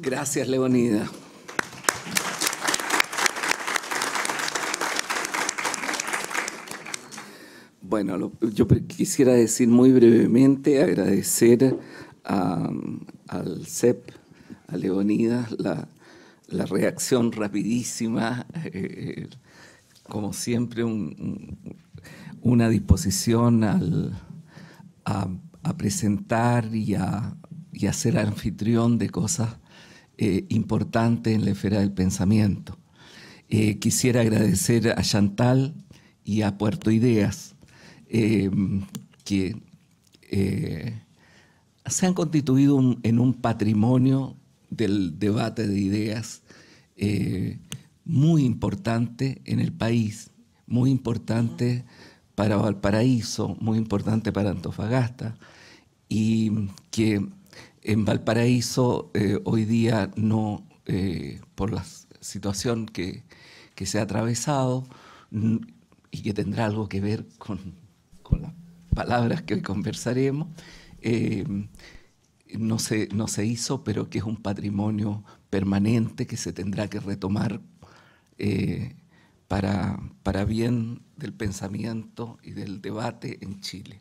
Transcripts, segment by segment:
Gracias, Leonida. Bueno, yo quisiera decir muy brevemente, agradecer al CEP, a Leonida, la, reacción rapidísima, eh, como siempre una disposición a, presentar y a, y a ser anfitrión de cosas eh, importante en la esfera del pensamiento. Eh, quisiera agradecer a Chantal y a Puerto Ideas, eh, que se han constituido en un patrimonio del debate de ideas muy importante en el país, muy importante para Valparaíso, muy importante para Antofagasta, y que en Valparaíso eh, hoy día no, eh, por la situación que, que, se ha atravesado y que tendrá algo que ver con, con las palabras que hoy conversaremos, eh, no, se, no se hizo, pero que es un patrimonio permanente que se tendrá que retomar para, para bien del pensamiento y del debate en Chile.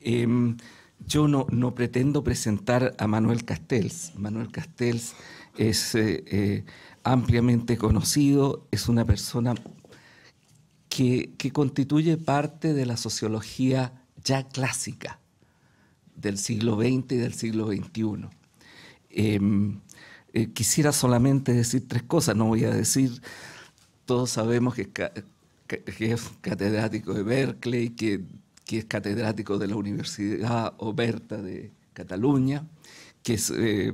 Em, yo no, no pretendo presentar a Manuel Castells. Manuel Castells es eh, eh, ampliamente conocido, es una persona que, constituye parte de la sociología ya clásica del siglo XX y del siglo XXI. Em, eh, quisiera solamente decir tres cosas, no voy a decir, todos sabemos que, que es catedrático de Berkeley, que que es catedrático de la Universidad Oberta de Cataluña, que es eh,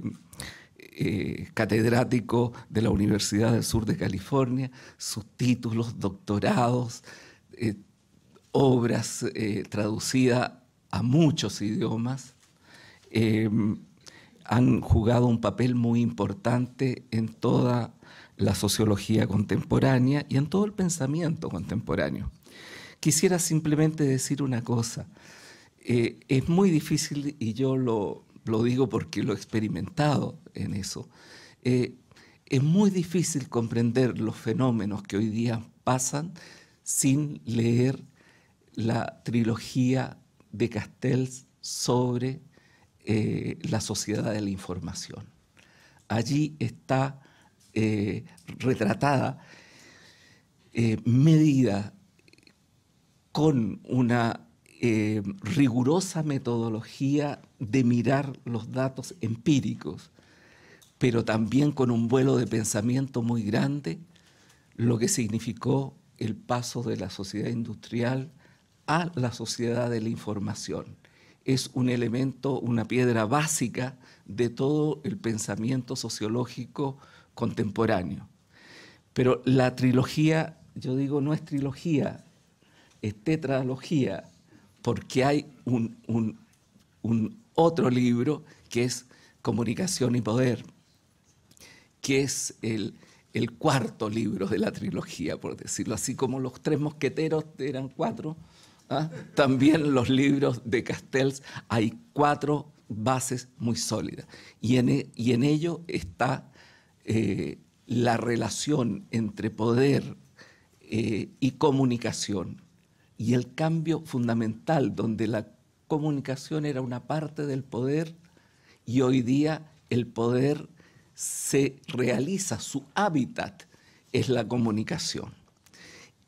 eh, catedrático de la Universidad del Sur de California, sus títulos, doctorados, eh, obras traducidas a muchos idiomas, em, han jugado un papel muy importante en toda la sociología contemporánea y en todo el pensamiento contemporáneo. Quisiera simplemente decir una cosa. Eh, es muy difícil, y yo lo, digo porque lo he experimentado en eso, eh, es muy difícil comprender los fenómenos que hoy día pasan sin leer la trilogía de Castells sobre eh, la sociedad de la información. Allí está retratada, medida, con una eh, rigurosa metodología de mirar los datos empíricos, pero también con un vuelo de pensamiento muy grande, lo que significó el paso de la sociedad industrial a la sociedad de la información. Es un elemento, una piedra básica de todo el pensamiento sociológico contemporáneo. Pero la trilogía, yo digo, no es trilogía, es tetralogía porque hay un, otro libro que es Comunicación y Poder, que es el, cuarto libro de la trilogía, por decirlo así, como los tres mosqueteros eran cuatro, ¿ah? también los libros de Castells hay cuatro bases muy sólidas. Y en, e, y ello está eh, la relación entre poder eh, y comunicación y el cambio fundamental donde la comunicación era una parte del poder y hoy día el poder se realiza, su hábitat es la comunicación.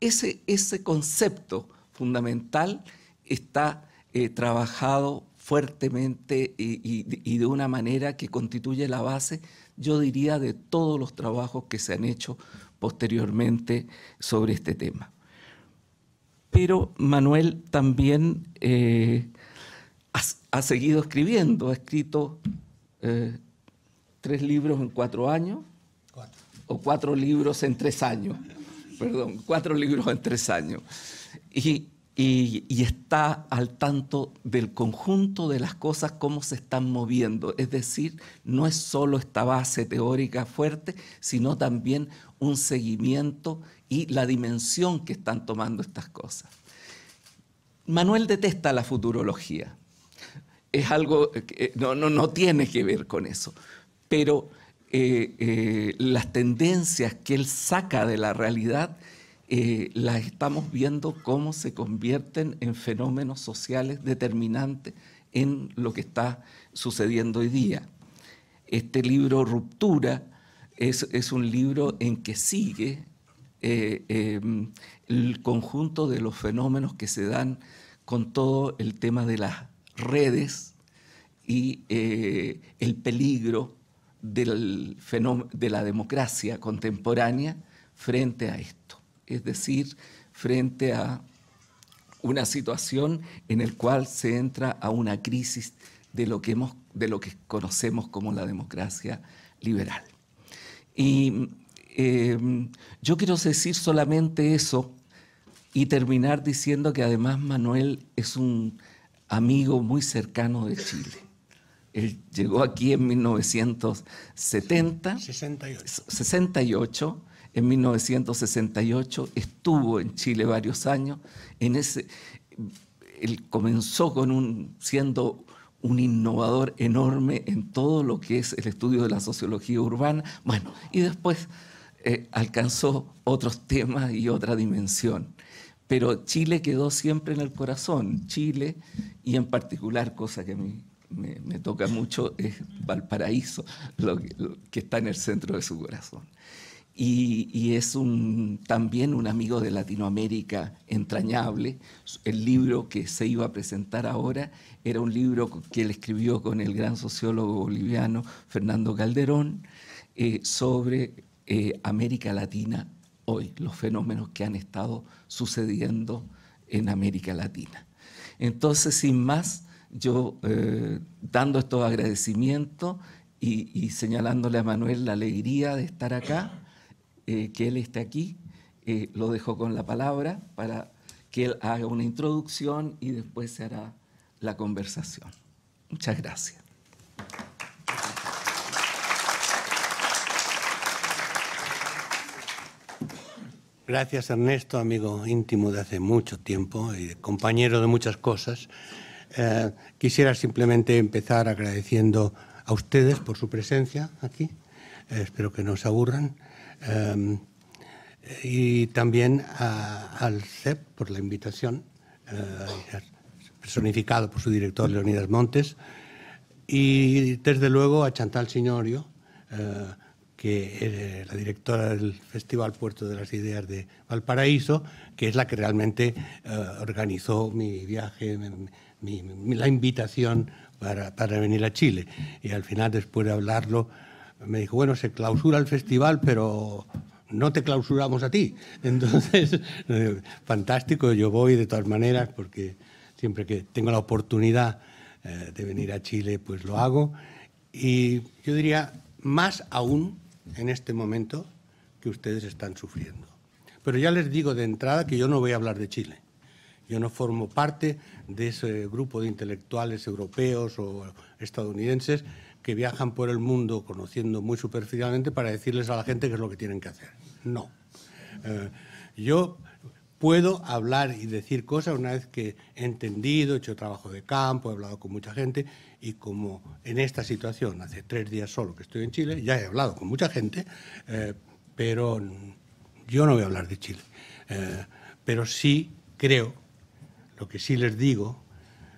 Ese, concepto fundamental está eh, trabajado fuertemente y de una manera que constituye la base, yo diría, de todos los trabajos que se han hecho posteriormente sobre este tema pero Manuel también eh, ha, seguido escribiendo, ha escrito eh, tres libros en cuatro años, o cuatro libros en tres años, perdón, cuatro libros en tres años. Y, y, está al tanto del conjunto de las cosas, cómo se están moviendo. Es decir, no es solo esta base teórica fuerte, sino también un seguimiento y la dimensión que están tomando estas cosas. Manuel detesta la futurología. Es algo que eh, no, tiene que ver con eso. Pero eh, eh, las tendencias que él saca de la realidad las estamos viendo cómo se convierten en fenómenos sociales determinantes en lo que está sucediendo hoy día. Este libro Ruptura es, es un libro en que sigue eh, em, el conjunto de los fenómenos que se dan con todo el tema de las redes y eh, el peligro del de la democracia contemporánea frente a esto, es decir, frente a una situación en la cual se entra a una crisis de lo que, hemos, de lo que conocemos como la democracia liberal. Y Em, yo quiero decir solamente eso y terminar diciendo que además Manuel es un amigo muy cercano de Chile. Él llegó aquí en 1970. 68. 68. En 1968 estuvo en Chile varios años. En ese, él comenzó con un, siendo un innovador enorme en todo lo que es el estudio de la sociología urbana. Bueno, y después eh, alcanzó otros temas y otra dimensión. Pero Chile quedó siempre en el corazón. Chile, y en particular, cosa que a mí me, toca mucho, es Valparaíso, lo que, está en el centro de su corazón. Y, es un, también un amigo de Latinoamérica entrañable. El libro que se iba a presentar ahora era un libro que él escribió con el gran sociólogo boliviano Fernando Calderón eh, sobre eh, América Latina hoy, los fenómenos que han estado sucediendo en América Latina. Entonces, sin más, yo eh, dando estos agradecimientos y, señalándole a Manuel la alegría de estar acá, eh, que él esté aquí, lo dejo con la palabra para que él haga una introducción y después se hará la conversación. Muchas gracias. Gracias Ernesto, amigo íntimo de hace mucho tiempo y compañero de muchas cosas. Eh, quisiera simplemente empezar agradeciendo a ustedes por su presencia aquí. Eh, espero que no se aburran. Em, y también al CEP por la invitación, eh, personificado por su director Leonidas Montes. Y desde luego a Chantal Signorio que es eh, la directora del Festival Puerto de las Ideas de Valparaíso, que es la que realmente eh, organizó mi viaje, la invitación para, venir a Chile. Y al final, después de hablarlo, me dijo, bueno, se clausura el festival, pero no te clausuramos a ti. Entonces, eh, fantástico, yo voy de todas maneras, porque siempre que tengo la oportunidad de venir a Chile, pues lo hago. Y yo diría, más aún en este momento que ustedes están sufriendo. Pero ya les digo de entrada que yo no voy a hablar de Chile. Yo no formo parte de ese grupo de intelectuales europeos o estadounidenses que viajan por el mundo conociendo muy superficialmente para decirles a la gente qué es lo que tienen que hacer. No. Eh, yo puedo hablar y decir cosas una vez que he entendido, he hecho trabajo de campo, he hablado con mucha gente y como en esta situación, hace tres días solo que estoy en Chile, ya he hablado con mucha gente, eh, pero yo no voy a hablar de Chile. Eh, pero sí creo, lo que sí les digo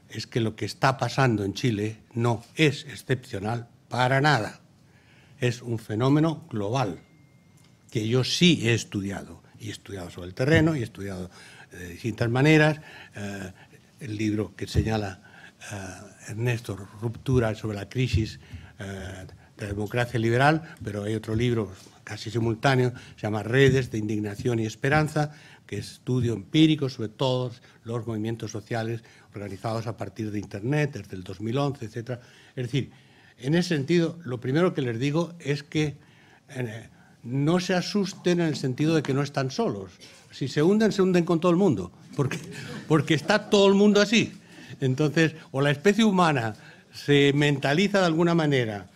es que lo que está pasando en Chile no es excepcional para nada. Es un fenómeno global que yo sí he estudiado y he estudiado sobre el terreno, y he estudiado eh, de distintas maneras. Eh, el libro que señala eh, Ernesto, Ruptura sobre la crisis de la democracia liberal, pero hay otro libro casi simultáneo, se llama Redes de Indignación y Esperanza, que es estudio empírico sobre todos los movimientos sociales organizados a partir de Internet desde el 2011, etc. Es decir, en ese sentido, lo primero que les digo es que no se asusten en el sentido de que no están solos. Si se hunden, se hunden con todo el mundo, porque, está todo el mundo así. Entonces, o la especie humana se mentaliza de alguna manera,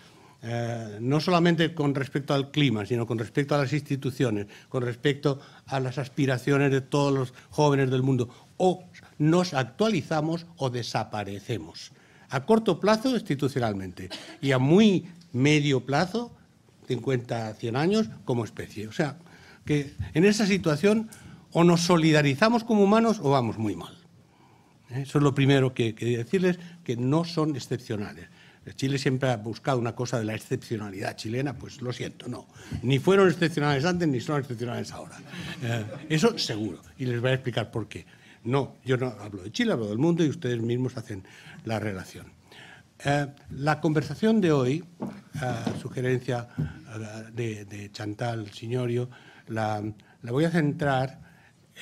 eh, no solamente con respecto al clima, sino con respecto a las instituciones, con respecto a las aspiraciones de todos los jóvenes del mundo, o nos actualizamos o desaparecemos. A corto plazo, institucionalmente, y a muy medio plazo, 50, 100 años como especie. O sea, que en esa situación o nos solidarizamos como humanos o vamos muy mal. ¿Eh? Eso es lo primero que, quería decirles, que no son excepcionales. Chile siempre ha buscado una cosa de la excepcionalidad chilena, pues lo siento, no. Ni fueron excepcionales antes ni son excepcionales ahora. Eh, eso seguro, y les voy a explicar por qué. No, yo no hablo de Chile, hablo del mundo y ustedes mismos hacen la relación. Eh, la conversación de hoy, eh, sugerencia eh, de, Chantal Signorio, la, voy a centrar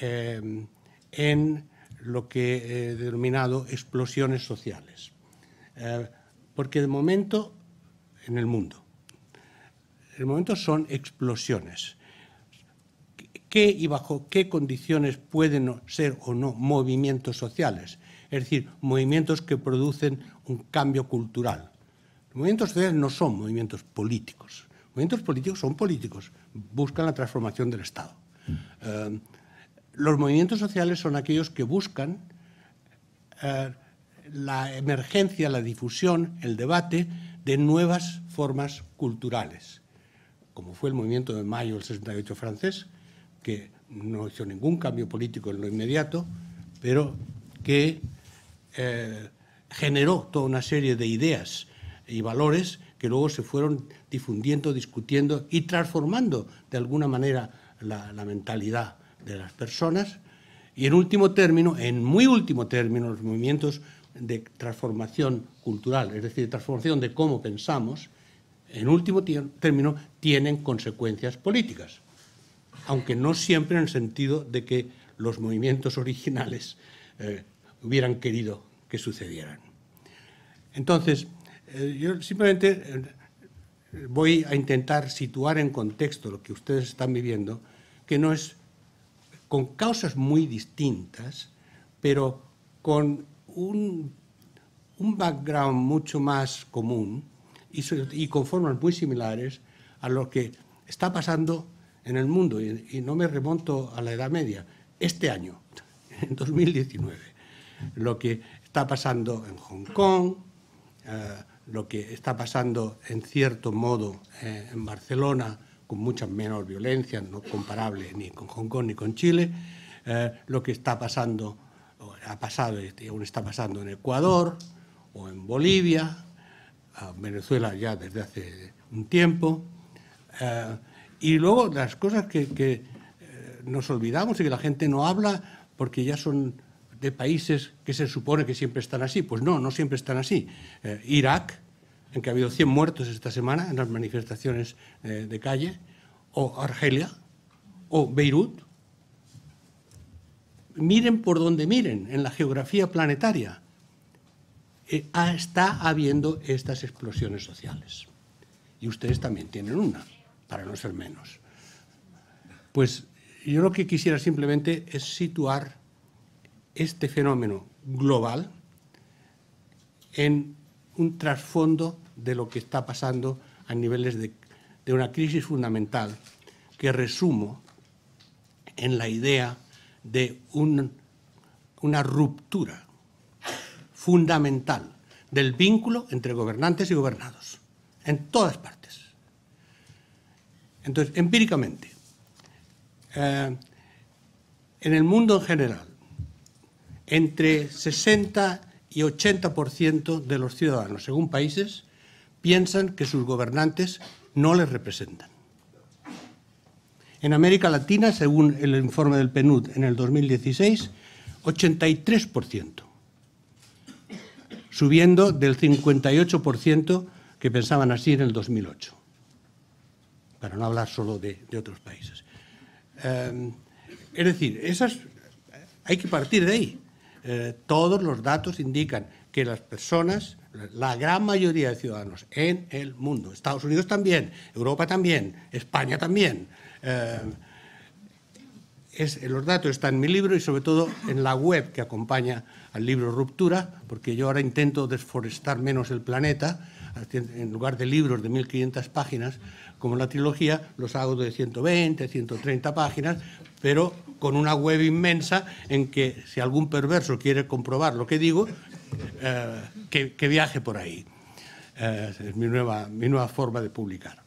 en lo que he denominado explosiones sociales. porque de momento, en el mundo, de momento son explosiones. ¿Qué y bajo qué condiciones pueden ser o no movimientos sociales? es decir, movimientos que producen un cambio cultural. Los movimientos sociales no son movimientos políticos. Los movimientos políticos son políticos, buscan la transformación del Estado. Mm. Eh, los movimientos sociales son aquellos que buscan eh, la emergencia, la difusión, el debate de nuevas formas culturales, como fue el movimiento de mayo del 68 francés, que no hizo ningún cambio político en lo inmediato, pero que eh, generó toda una serie de ideas y valores que luego se fueron difundiendo, discutiendo y transformando de alguna manera la, mentalidad de las personas. Y en último término, en muy último término, los movimientos de transformación cultural, es decir, transformación de cómo pensamos, en último término, tienen consecuencias políticas, aunque no siempre en el sentido de que los movimientos originales eh, hubieran querido que sucedieran. Entonces, eh, yo simplemente eh, voy a intentar situar en contexto lo que ustedes están viviendo, que no es con causas muy distintas, pero con un, background mucho más común y, con formas muy similares a lo que está pasando en el mundo. Y, y no me remonto a la Edad Media, este año, en 2019 lo que está pasando en Hong Kong, eh, lo que está pasando en cierto modo eh, en Barcelona, con mucha menos violencia, no comparable ni con Hong Kong ni con Chile, eh, lo que está pasando, ha pasado y este, aún está pasando en Ecuador o en Bolivia, Venezuela ya desde hace un tiempo. y luego las cosas que nos olvidamos y que la gente no habla porque ya son de países que se supone que siempre están así. Pues no, no siempre están así. Eh, Irak, en que ha habido 100 muertos esta semana en las manifestaciones eh, de calle, o Argelia, o Beirut. Miren por donde miren en la geografía planetaria. Eh, está habiendo estas explosiones sociales. Y ustedes también tienen una, para no ser menos. Pues yo lo que quisiera simplemente es situar este fenómeno global en un trasfondo de lo que está pasando a niveles de, una crisis fundamental que resumo en la idea de una ruptura fundamental del vínculo entre gobernantes y gobernados, en todas partes. Entonces, empíricamente, eh, en el mundo en general, entre 60 y 80% de los ciudadanos, según países, piensan que sus gobernantes no les representan. En América Latina, según el informe del PNUD en el 2016, 83%, subiendo del 58% que pensaban así en el 2008, para no hablar solo de, otros países. Eh, es decir, esas, hay que partir de ahí. Eh, todos los datos indican que las personas, la gran mayoría de ciudadanos en el mundo, Estados Unidos también, Europa también, España también, eh, los datos están en mi libro y sobre todo en la web que acompaña al libro Ruptura, porque yo ahora intento desforestar menos el planeta, en lugar de libros de 1.500 páginas, como la trilogía, los hago de 120, 130 páginas, pero con una web inmensa en que si algún perverso quiere comprobar lo que digo, eh, que, viaje por ahí. Eh, es mi nueva, mi nueva forma de publicar.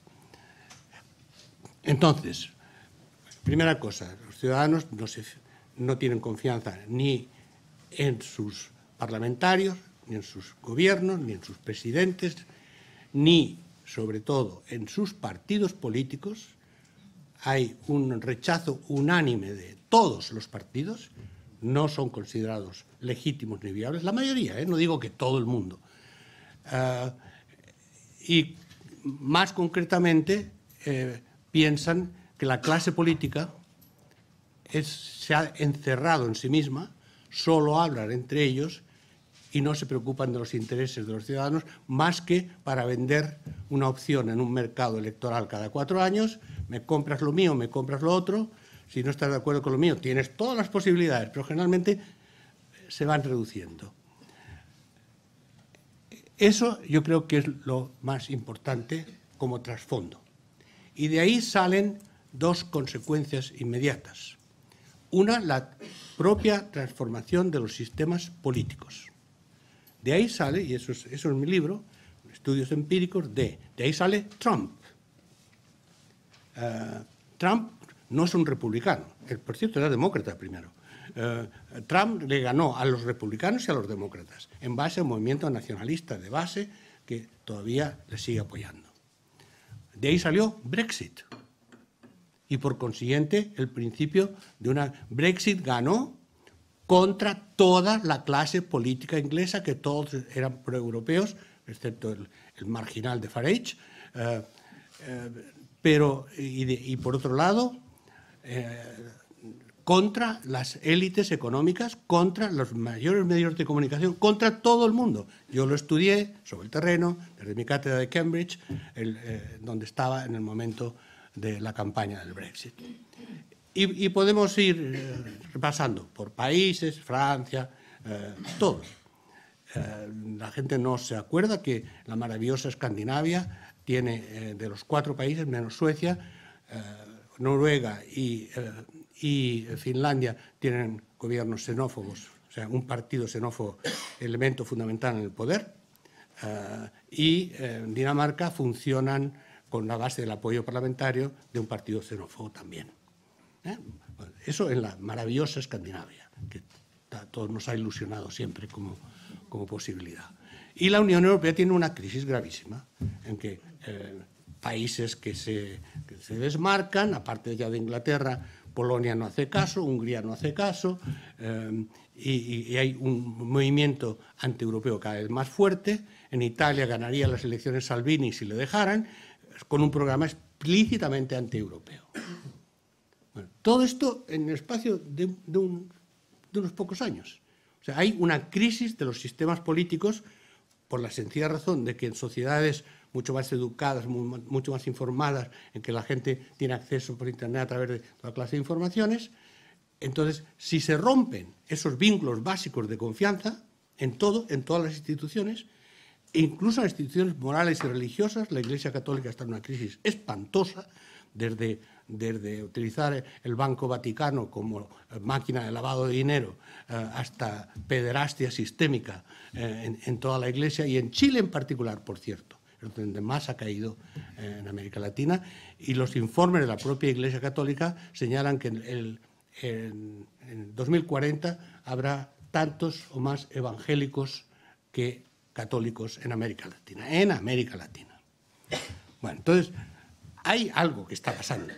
Entonces, primera cosa, los ciudadanos no, no tienen confianza ni en sus parlamentarios, ni en sus gobiernos, ni en sus presidentes, ni sobre todo en sus partidos políticos, hay un rechazo unánime de todos los partidos, no son considerados legítimos ni viables, la mayoría, ¿eh? no digo que todo el mundo. Ah, y más concretamente eh, piensan que la clase política se ha encerrado en sí misma, solo hablan entre ellos y no se preocupan de los intereses de los ciudadanos más que para vender una opción en un mercado electoral cada cuatro años, me compras lo mío, me compras lo otro, si no estás de acuerdo con lo mío, tienes todas las posibilidades, pero generalmente eh, se van reduciendo. Eso yo creo que es lo más importante como trasfondo. Y de ahí salen dos consecuencias inmediatas. Una, la propia transformación de los sistemas políticos. De ahí sale, y eso es, eso es mi libro, Estudios Empíricos de, de ahí sale Trump. Eh, Trump no es un republicano, el por cierto era demócrata primero. Eh, Trump le ganó a los republicanos y a los demócratas, en base a un movimiento nacionalista de base que todavía le sigue apoyando. De ahí salió Brexit. Y por consiguiente, el principio de una... Brexit ganó contra toda la clase política inglesa, que todos eran proeuropeos, excepto el, marginal de Farage. Eh, eh, pero, y, por otro lado, eh, contra las élites económicas, contra los mayores medios de comunicación, contra todo el mundo. Yo lo estudié sobre el terreno, desde mi cátedra de Cambridge, donde estaba en el momento de la campaña del Brexit. Y, podemos ir eh, repasando por países, Francia, eh, todos. Eh, la gente no se acuerda que la maravillosa Escandinavia tiene de los cuatro países, menos Suecia, Noruega y, y Finlandia, tienen gobiernos xenófobos, o sea, un partido xenófobo, elemento fundamental en el poder. y Dinamarca funcionan con la base del apoyo parlamentario de un partido xenófobo también. ¿Eh? Eso en la maravillosa Escandinavia, que todos nos ha ilusionado siempre como, posibilidad. Y la Unión Europea tiene una crisis gravísima, en que eh, países que se, desmarcan, aparte ya de Inglaterra, Polonia no hace caso, Hungría no hace caso, eh, y, hay un movimiento anti-europeo cada vez más fuerte. En Italia ganaría las elecciones Salvini si le dejaran, con un programa explícitamente anti-europeo todo esto en el espacio de, unos pocos años. O sea, hay una crisis de los sistemas políticos por la sencilla razón de que en sociedades mucho más educadas, mucho más informadas, en que la gente tiene acceso por Internet a través de toda clase de informaciones, entonces, si se rompen esos vínculos básicos de confianza en todo, en todas las instituciones, e incluso en instituciones morales y religiosas, la Iglesia Católica está en una crisis espantosa desde desde utilizar el Banco Vaticano como eh, máquina de lavado de dinero eh, hasta pederastia sistémica eh, en, toda la Iglesia y en Chile en particular, por cierto donde más ha caído en América Latina, y los informes de la propia Iglesia Católica señalan que en, el, en, en 2040 habrá tantos o más evangélicos que católicos en América Latina, en América Latina. Bueno, entonces, hay algo que está pasando.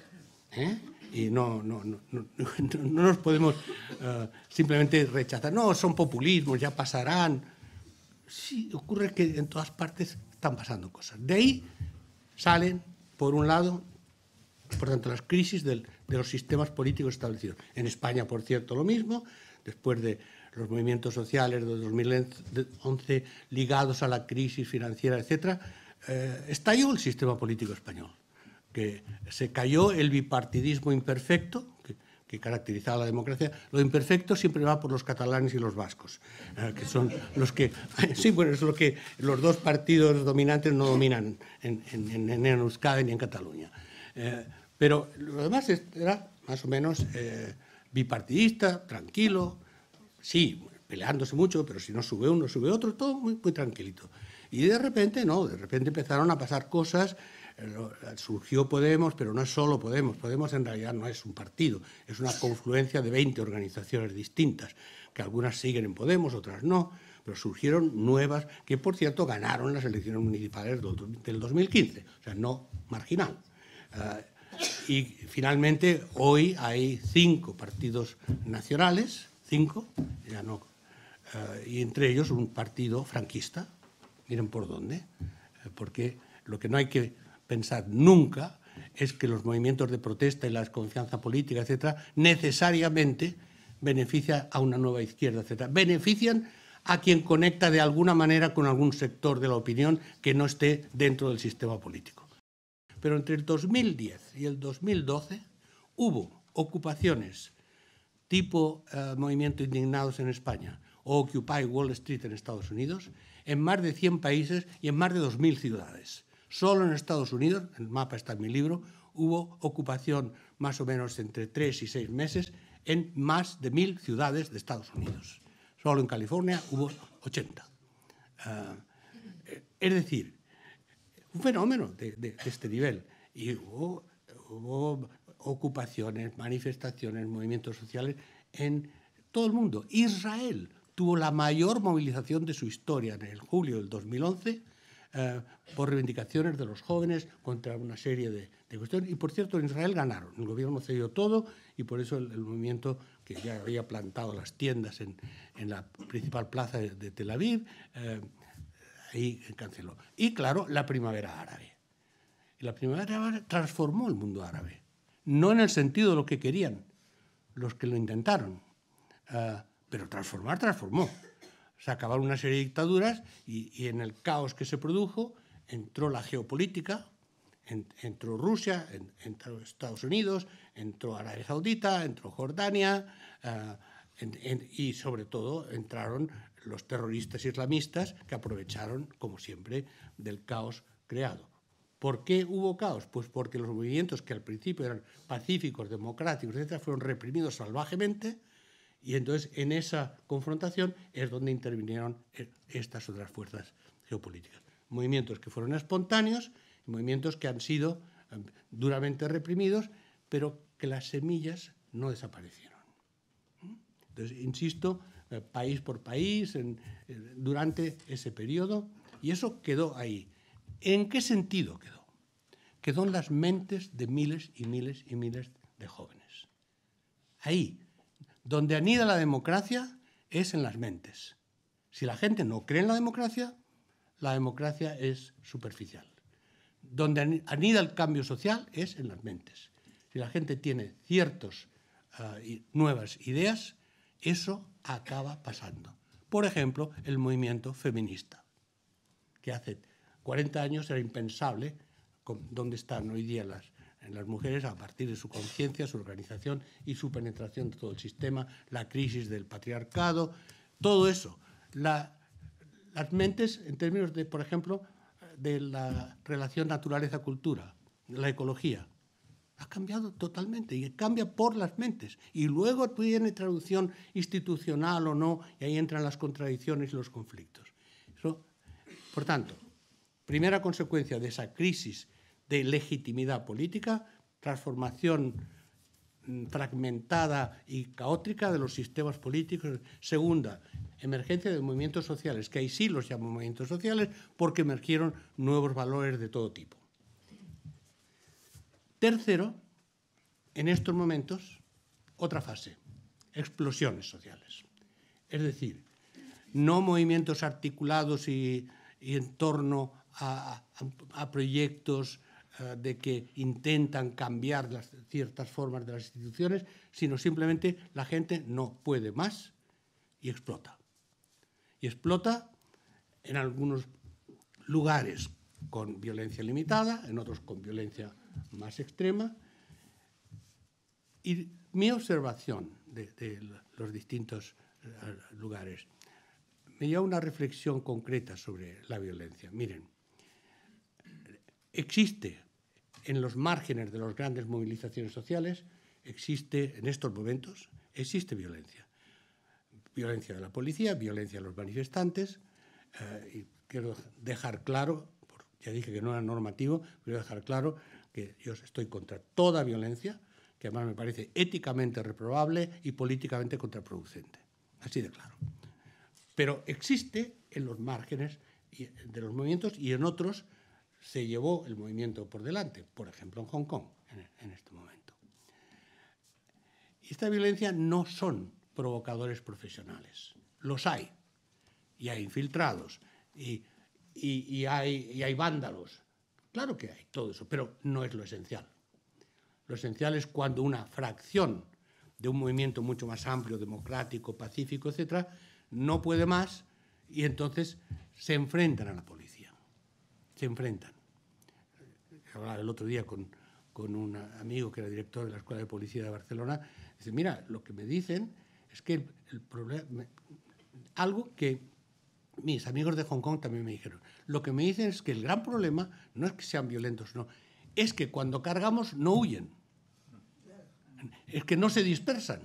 ¿Eh? y no, no, no, nos podemos eh, simplemente rechazar. No, son populismos, ya pasarán. Sí, ocurre que en todas partes están pasando cosas. De ahí salen, por un lado, por tanto, las crisis de los sistemas políticos establecidos. En España, por cierto, lo mismo, después de los movimientos sociales de 2011 ligados a la crisis financiera, etc., eh, estalló el sistema político español que se cayó el bipartidismo imperfecto que, caracterizaba la democracia. Lo imperfecto siempre va por los catalanes y los vascos, eh, que son los que... Sí, bueno, es lo que los dos partidos dominantes no dominan en, Euskadi ni en Cataluña. Eh, pero lo demás era más o menos eh, bipartidista, tranquilo, sí, peleándose mucho, pero si no sube uno, sube otro, todo muy, muy tranquilito. Y de repente, no, de repente empezaron a pasar cosas surgió Podemos, pero no es solo Podemos. Podemos en realidad no es un partido, es una confluencia de 20 organizaciones distintas, que algunas siguen en Podemos, otras no, pero surgieron nuevas que, por cierto, ganaron las elecciones municipales del 2015, o sea, no marginal. Ah, y finalmente, hoy hay cinco partidos nacionales, cinco, ya no, ah, y entre ellos un partido franquista, miren por dónde, eh, porque lo que no hay que pensar nunca es que los movimientos de protesta y la desconfianza política, etcétera, necesariamente benefician a una nueva izquierda, etcétera. Benefician a quien conecta de alguna manera con algún sector de la opinión que no esté dentro del sistema político. Pero entre el 2010 y el 2012 hubo ocupaciones tipo eh, Movimiento Indignados en España o Occupy Wall Street en Estados Unidos en más de 100 países y en más de 2.000 ciudades. Solo en Estados Unidos, en el mapa está en mi libro, hubo ocupación más o menos entre tres y seis meses en más de mil ciudades de Estados Unidos. Solo en California hubo 80. Ah, es decir, un fenómeno de, este nivel. Y hubo, hubo, ocupaciones, manifestaciones, movimientos sociales en todo el mundo. Israel tuvo la mayor movilización de su historia en el julio del 2011 eh, por reivindicaciones de los jóvenes contra una serie de, cuestiones. Y por cierto, en Israel ganaron, el gobierno cedió todo y por eso el, movimiento que ya había plantado las tiendas en, en la principal plaza de, Tel Aviv, eh, ahí canceló. Y claro, la primavera árabe. Y la primavera árabe transformó el mundo árabe, no en el sentido de lo que querían los que lo intentaron, eh, pero transformar transformó. Se acabaron una serie de dictaduras y, en el caos que se produjo entró la geopolítica, entró Rusia, entró Estados Unidos, entró Arabia Saudita, entró Jordania eh, y sobre todo entraron los terroristas islamistas que aprovecharon, como siempre, del caos creado. ¿Por qué hubo caos? Pues porque los movimientos que al principio eran pacíficos, democráticos, etc., fueron reprimidos salvajemente y entonces en esa confrontación es donde intervinieron e, estas otras fuerzas geopolíticas. Movimientos que fueron espontáneos, movimientos que han sido duramente reprimidos, pero que las semillas no desaparecieron. Entonces, insisto, eh, país por país, eh, durante ese periodo, y eso quedó ahí. ¿En qué sentido quedó? Quedó en las mentes de miles y miles y miles de jóvenes. Ahí donde anida la democracia es en las mentes. Si la gente no cree en la democracia, la democracia es superficial. Donde anida el cambio social es en las mentes. Si la gente tiene ciertas ah, nuevas ideas, eso acaba pasando. Por ejemplo, el movimiento feminista, que hace 40 años era impensable con dónde están hoy día las, en las mujeres a partir de su conciencia, su organización y su penetración de todo el sistema, la crisis del patriarcado, todo eso. las mentes en términos de, por ejemplo, de la relación naturaleza-cultura, la ecología. Ha cambiado totalmente y cambia por las mentes. Y luego tiene traducción institucional o no, y ahí entran las contradicciones y los conflictos. por tanto, primera consecuencia de esa crisis de legitimidad política, transformación mm, fragmentada y caótica de los sistemas políticos. Segunda, emergencia de movimientos sociales, que ahí sí los llamo movimientos sociales porque emergieron nuevos valores de todo tipo. Tercero, en estos momentos, otra fase, explosiones sociales. Es decir, no movimientos articulados y, en torno a proyectos eh, de que intentan cambiar las ciertas formas de las instituciones, sino simplemente la gente no puede más y explota. Y explota en algunos lugares con violencia limitada, en otros con violencia más extrema. Y mi observación de, de los distintos eh, lugares me lleva a una reflexión concreta sobre la violencia. Miren, existe en los márgenes de las grandes movilizaciones sociales existe, en estos momentos, existe violencia. Violencia de la policía, violencia de los manifestantes. Eh, y quiero dejar claro, ya dije que no era normativo, quiero dejar claro que yo estoy contra toda violencia, que además me parece éticamente reprobable y políticamente contraproducente. Así de claro. Pero existe en los márgenes de los movimientos y en otros se llevó el movimiento por delante, por ejemplo en Hong Kong en, este momento. Y Esta violencia no son provocadores profesionales, los hay, y hay infiltrados, y, hay, y hay vándalos, claro que hay todo eso, pero no es lo esencial. Lo esencial es cuando una fracción de un movimiento mucho más amplio, democrático, pacífico, etc., no puede más y entonces se enfrentan a la policía se enfrentan. Hablaba el otro día con, con un amigo que era director de la Escuela de Policía de Barcelona. Dice, mira, lo que me dicen es que el, el problema... Algo que mis amigos de Hong Kong también me dijeron. Lo que me dicen es que el gran problema no es que sean violentos, no. Es que cuando cargamos no huyen. Es que no se dispersan.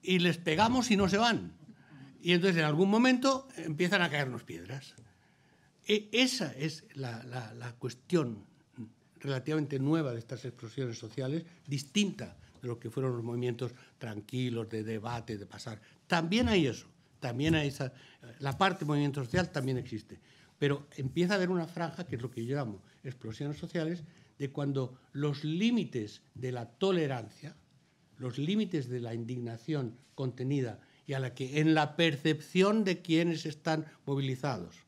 Y les pegamos y no se van. Y entonces en algún momento empiezan a caernos piedras. E, esa es la, cuestión relativamente nueva de estas explosiones sociales, distinta de lo que fueron los movimientos tranquilos, de debate, de pasar. También hay eso, también hay esa, la parte movimiento social también existe, pero empieza a haber una franja, que es lo que yo llamo explosiones sociales, de cuando los límites de la tolerancia, los límites de la indignación contenida y a la que en la percepción de quienes están movilizados,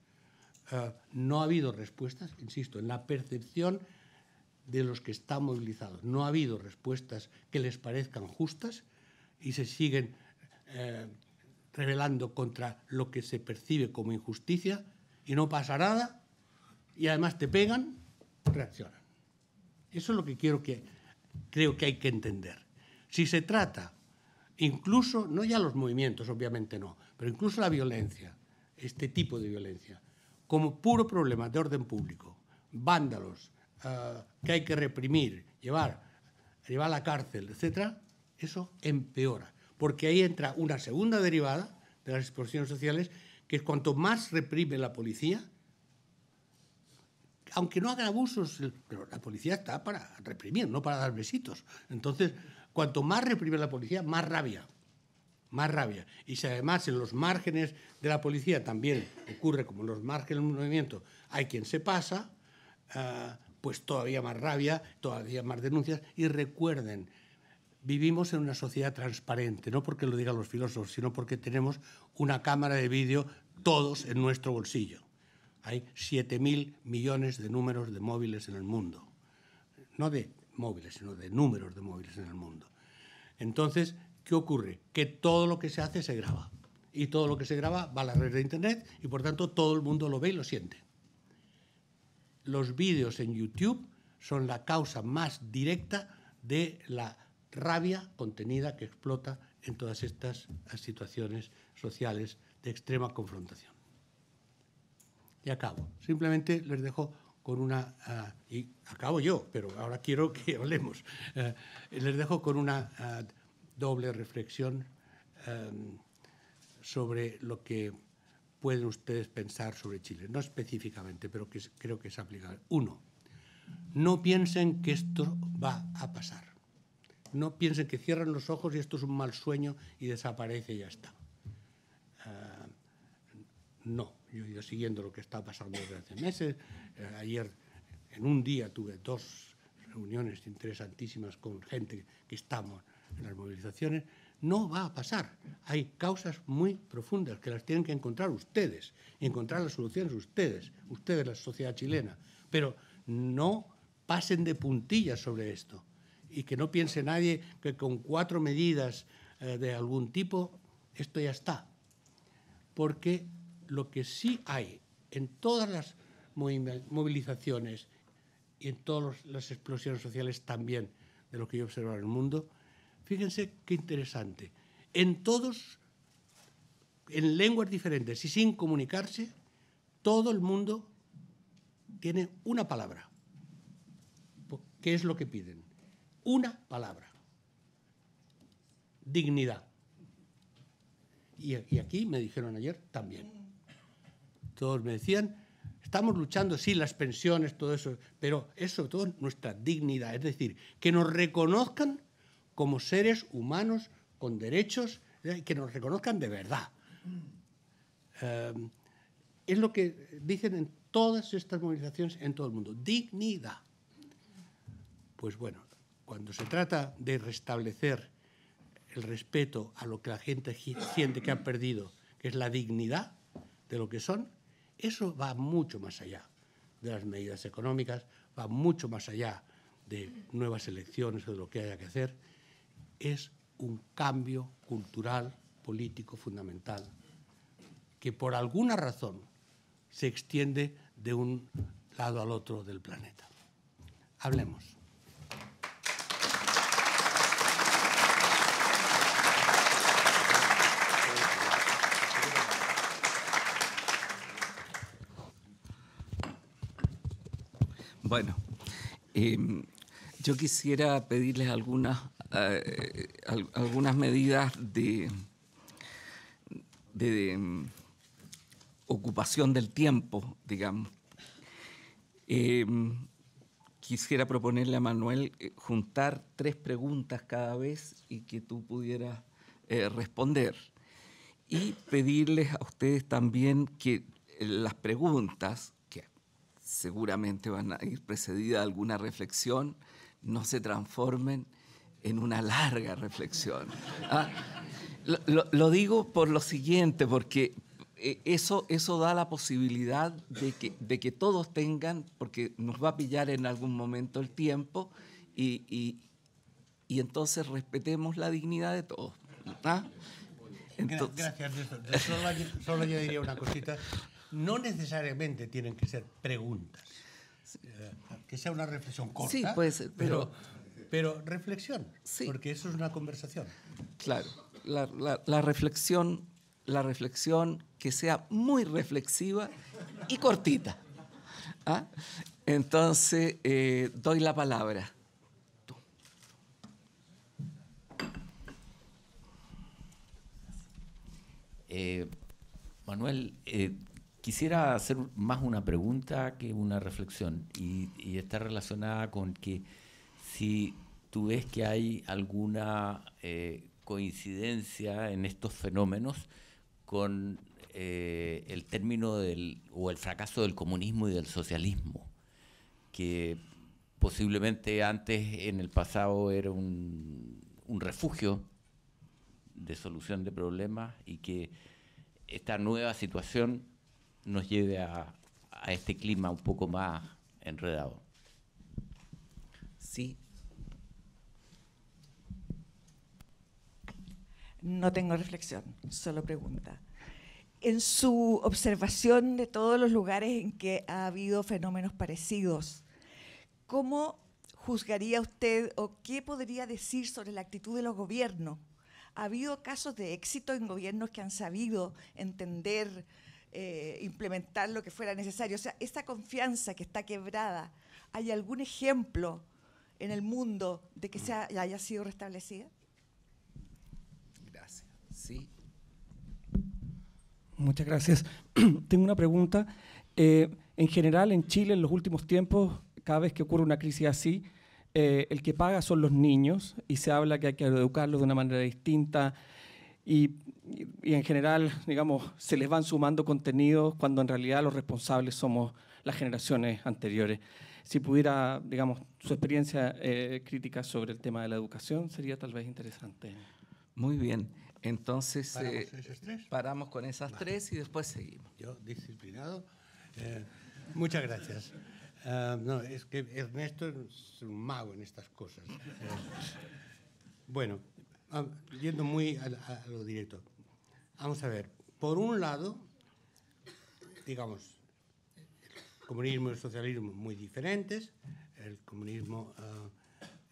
Ah, no ha habido respuestas, insisto, en la percepción de los que están movilizados. No ha habido respuestas que les parezcan justas y se siguen eh, revelando contra lo que se percibe como injusticia y no pasa nada y además te pegan, reaccionan. Eso es lo que, quiero que creo que hay que entender. Si se trata, incluso, no ya los movimientos, obviamente no, pero incluso la violencia, este tipo de violencia, como puro problema de orden público. Vándalos eh, que hay que reprimir, llevar, llevar a la cárcel, etc., eso empeora. Porque ahí entra una segunda derivada de las exposiciones sociales, que es cuanto más reprime la policía, aunque no haga abusos, la policía está para reprimir, no para dar besitos. Entonces, cuanto más reprime la policía, más rabia, más rabia. Y si además en los márgenes de la policía también ocurre como en los márgenes del movimiento hay quien se pasa, ah, pues todavía más rabia, todavía más denuncias. Y recuerden, vivimos en una sociedad transparente, no porque lo digan los filósofos, sino porque tenemos una cámara de vídeo todos en nuestro bolsillo. Hay 7.000 millones de números de móviles en el mundo. No de móviles, sino de números de móviles en el mundo. Entonces, ¿Qué ocurre? Que todo lo que se hace se graba. Y todo lo que se graba va a la red de Internet y por tanto todo el mundo lo ve y lo siente. Los vídeos en YouTube son la causa más directa de la rabia contenida que explota en todas estas situaciones sociales de extrema confrontación. Y acabo. Simplemente les dejo con una, ah, y acabo yo, pero ahora quiero que hablemos, eh, les dejo con una ah, doble reflexión em, sobre lo que pueden ustedes pensar sobre Chile. No específicamente, pero que creo que es aplicable. Uno, no piensen que esto va a pasar. No piensen que cierran los ojos y esto es un mal sueño y desaparece y ya está. Em, no, yo he ido siguiendo lo que está pasando desde hace meses. Eh, ayer, en un día, tuve dos reuniones interesantísimas con gente que estamos en las movilizaciones, no va a pasar. Hay causas muy profundas que las tienen que encontrar ustedes, encontrar las soluciones ustedes, ustedes, la sociedad chilena. Pero no pasen de puntillas sobre esto y que no piense nadie que con cuatro medidas eh, de algún tipo esto ya está. Porque lo que sí hay en todas las movilizaciones y en todas las explosiones sociales también de lo que yo observo en el mundo Fíjense qué interesante. En todos, en lenguas diferentes y sin comunicarse, todo el mundo tiene una palabra. ¿Qué es lo que piden? Una palabra. Dignidad. Y, aquí me dijeron ayer también. Todos me decían, estamos luchando, sí, las pensiones, todo eso, pero es sobre todo nuestra dignidad, es decir, que nos reconozcan como seres humanos con derechos que nos reconozcan de verdad. Em, es lo que dicen en todas estas movilizaciones en todo el mundo, dignidad. Pues bueno, cuando se trata de restablecer el respeto a lo que la gente siente que ha perdido, que es la dignidad de lo que son, eso va mucho más allá de las medidas económicas, va mucho más allá de nuevas elecciones o de lo que haya que hacer es un cambio cultural, político fundamental, que por alguna razón se extiende de un lado al otro del planeta. Hablemos. Bueno, em, yo quisiera pedirles algunas eh, algunas medidas de, mm, ocupación del tiempo, digamos. Eh, quisiera proponerle a Manuel eh, juntar tres preguntas cada vez y que tú pudieras responder. Y pedirles a ustedes también que las preguntas, que seguramente van a ir precedidas de alguna reflexión, no se transformen en una larga reflexión. ¿ah? lo, digo por lo siguiente, porque eh, eso, eso da la posibilidad de que, de que todos tengan, porque nos va a pillar en algún momento el tiempo, y, entonces respetemos la dignidad de todos. ¿ah? Gracias, Solo, yo diría una cosita. No necesariamente tienen que ser preguntas. Eh, que sea una reflexión corta. Sí, puede ser, pero pero reflexión, sí. porque eso es una conversación. Claro, la, reflexión, la reflexión que sea muy reflexiva y cortita. ¿ah? Entonces, eh, doy la palabra. Eh, Manuel, eh, quisiera hacer más una pregunta que una reflexión y está relacionada con que si tú ves que hay alguna eh, coincidencia en estos fenómenos con eh, el término del, o el fracaso del comunismo y del socialismo, que posiblemente antes en el pasado era un, refugio de solución de problemas y que esta nueva situación nos lleve a, a este clima un poco más enredado. Sí, No tengo reflexión, solo pregunta. En su observación de todos los lugares en que ha habido fenómenos parecidos, ¿cómo juzgaría usted o qué podría decir sobre la actitud de los gobiernos? ¿Ha habido casos de éxito en gobiernos que han sabido entender, eh, implementar lo que fuera necesario? O sea, esta confianza que está quebrada, ¿hay algún ejemplo en el mundo de que se haya sido restablecida? Muchas gracias. Tengo una pregunta. Eh, en general, en Chile, en los últimos tiempos, cada vez que ocurre una crisis así, eh, el que paga son los niños y se habla que hay que educarlos de una manera distinta y, en general, digamos, se les van sumando contenidos cuando en realidad los responsables somos las generaciones anteriores. Si pudiera, digamos, su experiencia eh, crítica sobre el tema de la educación sería tal vez interesante. Muy bien. Entonces eh, paramos, con esas tres y después seguimos. Yo, disciplinado. Eh, muchas gracias. Ah, no, es que Ernesto es un mago en estas cosas. Eh, bueno, ah, yendo muy a, lo directo. Vamos a ver, por un lado, digamos, comunismo y socialismo muy diferentes. El comunismo ah,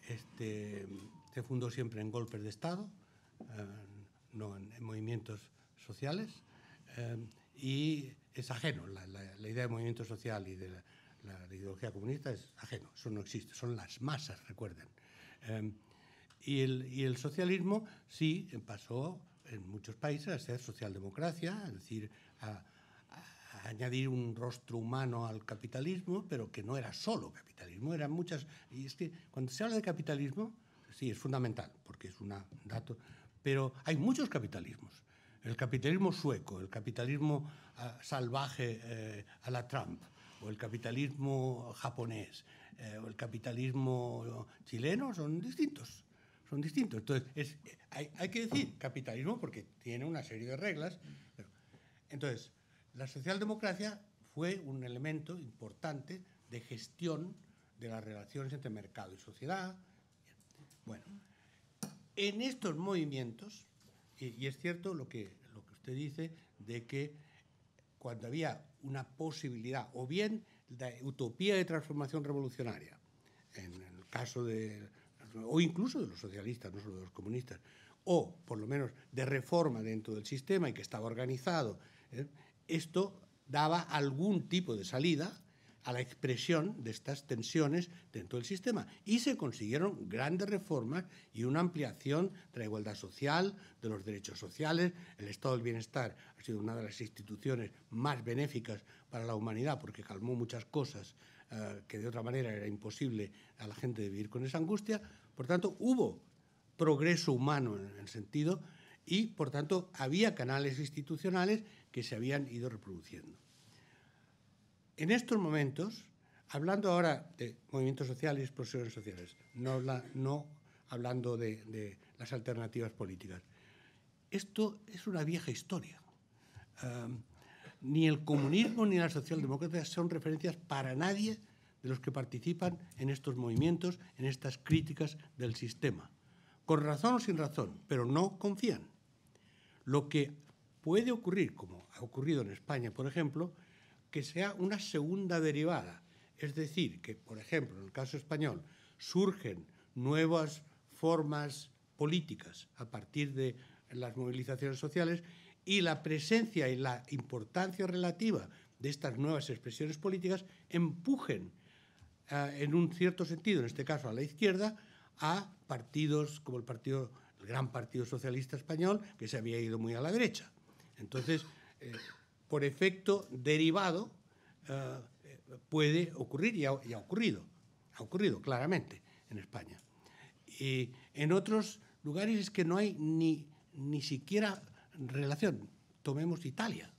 este, se fundó siempre en golpes de Estado no en, movimientos sociales, eh, y es ajeno. La, idea de movimiento social y de la, ideología comunista es ajeno, eso no existe, son las masas, recuerden. Eh, y, el, socialismo sí pasó en muchos países a ser socialdemocracia, es decir, a, añadir un rostro humano al capitalismo, pero que no era solo capitalismo, eran muchas... Y es que cuando se habla de capitalismo, sí, es fundamental, porque es un dato, pero hay muchos capitalismos. El capitalismo sueco, el capitalismo ah, salvaje eh, a la Trump, o el capitalismo japonés, eh, o el capitalismo chileno, son distintos. Son distintos. Entonces, hay, que decir capitalismo porque tiene una serie de reglas. entonces, la socialdemocracia fue un elemento importante de gestión de las relaciones entre mercado y sociedad. Bueno, en estos movimientos, y, es cierto lo que, lo que usted dice, de que cuando había una posibilidad, o bien la utopía de transformación revolucionaria, en el caso de, o incluso de los socialistas, no solo de los comunistas, o por lo menos de reforma dentro del sistema y que estaba organizado, ¿eh? esto daba algún tipo de salida a la expresión de estas tensiones dentro del sistema. Y se consiguieron grandes reformas y una ampliación de la igualdad social, de los derechos sociales. El Estado del Bienestar ha sido una de las instituciones más benéficas para la humanidad porque calmó muchas cosas eh, que de otra manera era imposible a la gente vivir con esa angustia. Por tanto, hubo progreso humano en el sentido y, por tanto, había canales institucionales que se habían ido reproduciendo. En estos momentos, hablando ahora de movimientos sociales, y explosiones sociales, no, hablando de, las alternativas políticas, esto es una vieja historia. ni el comunismo ni la socialdemocracia son referencias para nadie de los que participan en estos movimientos, en estas críticas del sistema. Con razón o sin razón, pero no confían. Lo que puede ocurrir, como ha ocurrido en España, por ejemplo, que sea una segunda derivada. Es decir, que, por ejemplo, en el caso español, surgen nuevas formas políticas a partir de las movilizaciones sociales y la presencia y la importancia relativa de estas nuevas expresiones políticas empujen eh, en un cierto sentido, en este caso a la izquierda, a partidos como el partido gran partido socialista español que se había ido muy a la derecha. Entonces, eh, por efecto derivado eh, puede ocurrir y ha, ocurrido, ha ocurrido claramente en España. Y en otros lugares es que no hay ni, ni siquiera relación. Tomemos Italia.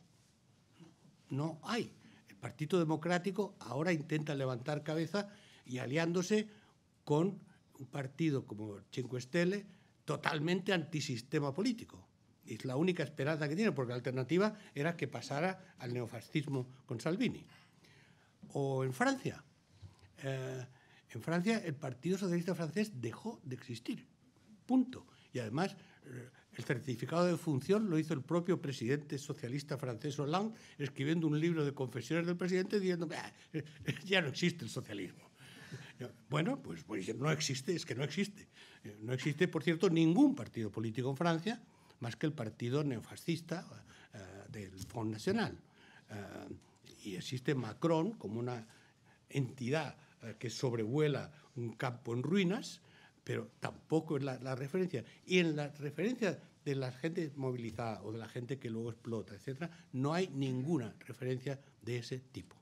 No hay. El Partido Democrático ahora intenta levantar cabeza y aliándose con un partido como Cinque Stelle totalmente antisistema político es la única esperanza que tiene, porque la alternativa era que pasara al neofascismo con Salvini. O en Francia. Eh, en Francia el Partido Socialista francés dejó de existir. Punto. Y además eh, el certificado de función lo hizo el propio presidente socialista francés Hollande escribiendo un libro de confesiones del presidente diciendo que eh, ya no existe el socialismo. Bueno, pues, pues no existe, es que no existe. No existe, por cierto, ningún partido político en Francia más que el partido neofascista eh, del Fondo Nacional. Eh, y existe Macron como una entidad eh, que sobrevuela un campo en ruinas, pero tampoco es la, referencia. Y en la referencia de la gente movilizada o de la gente que luego explota, etc., no hay ninguna referencia de ese tipo.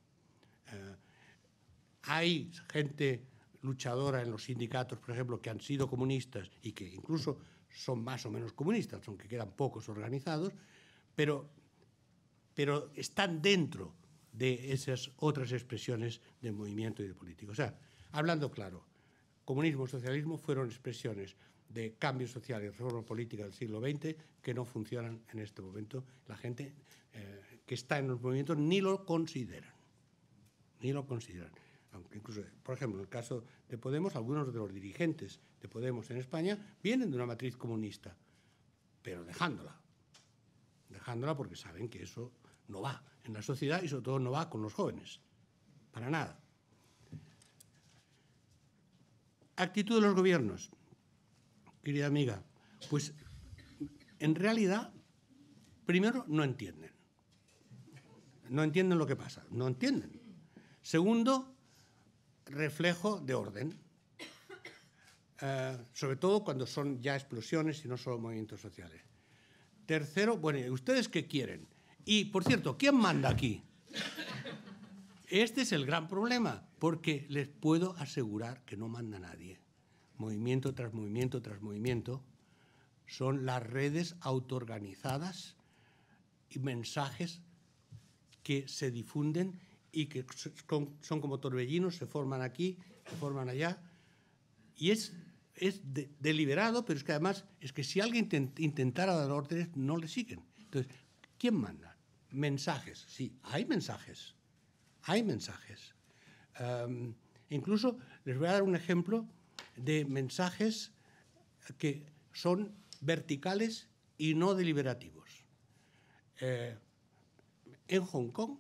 hay gente luchadora en los sindicatos, por ejemplo, que han sido comunistas y que incluso son más o menos comunistas, aunque quedan pocos organizados, pero, pero están dentro de esas otras expresiones de movimiento y de político. O sea, hablando claro, comunismo y socialismo fueron expresiones de cambio social y reforma política del siglo XX que no funcionan en este momento. La gente eh, que está en los movimientos ni lo consideran, ni lo consideran aunque incluso, por ejemplo, en el caso de Podemos, algunos de los dirigentes de Podemos en España vienen de una matriz comunista, pero dejándola, dejándola porque saben que eso no va en la sociedad y sobre todo no va con los jóvenes, para nada. Actitud de los gobiernos, querida amiga, pues en realidad, primero, no entienden. No entienden lo que pasa, no entienden. Segundo, reflejo de orden, eh, sobre todo cuando son ya explosiones y no solo movimientos sociales. Tercero, bueno, ¿ustedes qué quieren? Y, por cierto, ¿quién manda aquí? Este es el gran problema, porque les puedo asegurar que no manda nadie. Movimiento tras movimiento tras movimiento son las redes autoorganizadas y mensajes que se difunden y que son como torbellinos, se forman aquí, se forman allá. Y es, es deliberado, pero es que además es que si alguien intentara dar órdenes, no le siguen. Entonces, ¿quién manda? Mensajes, sí, hay mensajes, hay mensajes. incluso les voy a dar un ejemplo de mensajes que son verticales y no deliberativos. Eh, en Hong Kong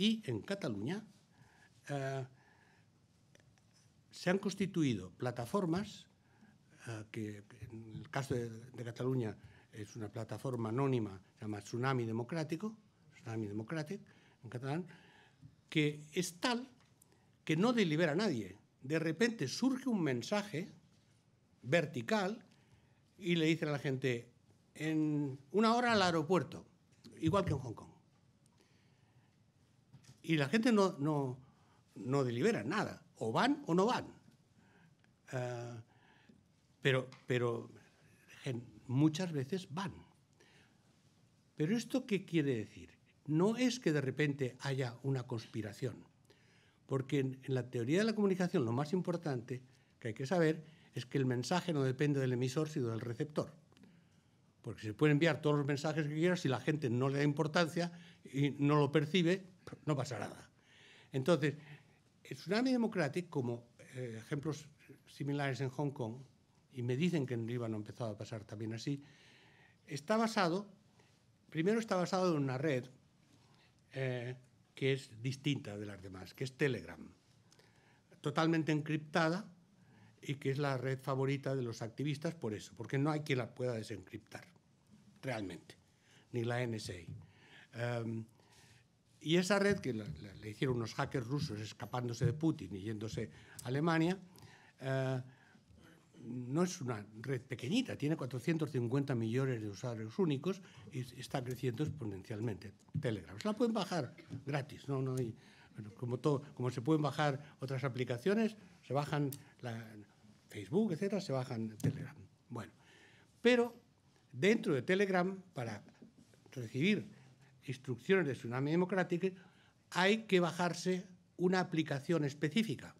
y en Cataluña eh, se han constituido plataformas, eh, que en el caso de, Cataluña es una plataforma anónima, se llama Tsunami Democrático, Tsunami Democratic en catalán, que es tal que no delibera a nadie. De repente surge un mensaje vertical y le dice a la gente, en una hora al aeropuerto, igual que en Hong Kong y la gente no, no, no delibera nada, o van o no van. Ah, pero, pero muchas veces van. Pero esto qué quiere decir? No es que de repente haya una conspiración, porque en, la teoría de la comunicación lo más importante que hay que saber es que el mensaje no depende del emisor, sino del receptor. Porque se puede enviar todos los mensajes que quieras si la gente no le da importancia y no lo percibe, no pasa nada. Entonces, el Tsunami democrático, como eh, ejemplos similares en Hong Kong, y me dicen que en Líbano ha empezado a pasar también así, está basado, primero está basado en una red eh, que es distinta de las demás, que es Telegram, totalmente encriptada y que es la red favorita de los activistas por eso, porque no hay quien la pueda desencriptar, realmente, ni la NSA. Em, y esa red, que le hicieron unos hackers rusos escapándose de Putin y yéndose a Alemania, eh, no es una red pequeñita, tiene 450 millones de usuarios únicos y está creciendo exponencialmente. Telegram. Se la pueden bajar gratis, no, no como, todo, como se pueden bajar otras aplicaciones, se bajan Facebook, etcétera, se bajan Telegram. Bueno, pero dentro de Telegram, para recibir instrucciones de Tsunami democrático, hay que bajarse una aplicación específica,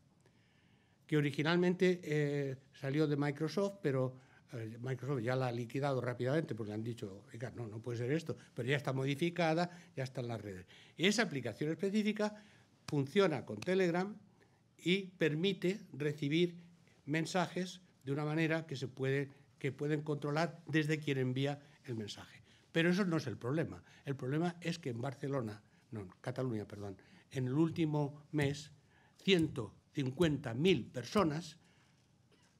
que originalmente eh, salió de Microsoft, pero eh, Microsoft ya la ha liquidado rápidamente porque han dicho, no, no puede ser esto, pero ya está modificada, ya está en las redes. Y esa aplicación específica funciona con Telegram y permite recibir mensajes de una manera que, se que pueden controlar desde quien envía el mensaje. Pero eso no es el problema. El problema es que en Barcelona, no, en Cataluña, perdón, en el último mes, 150.000 personas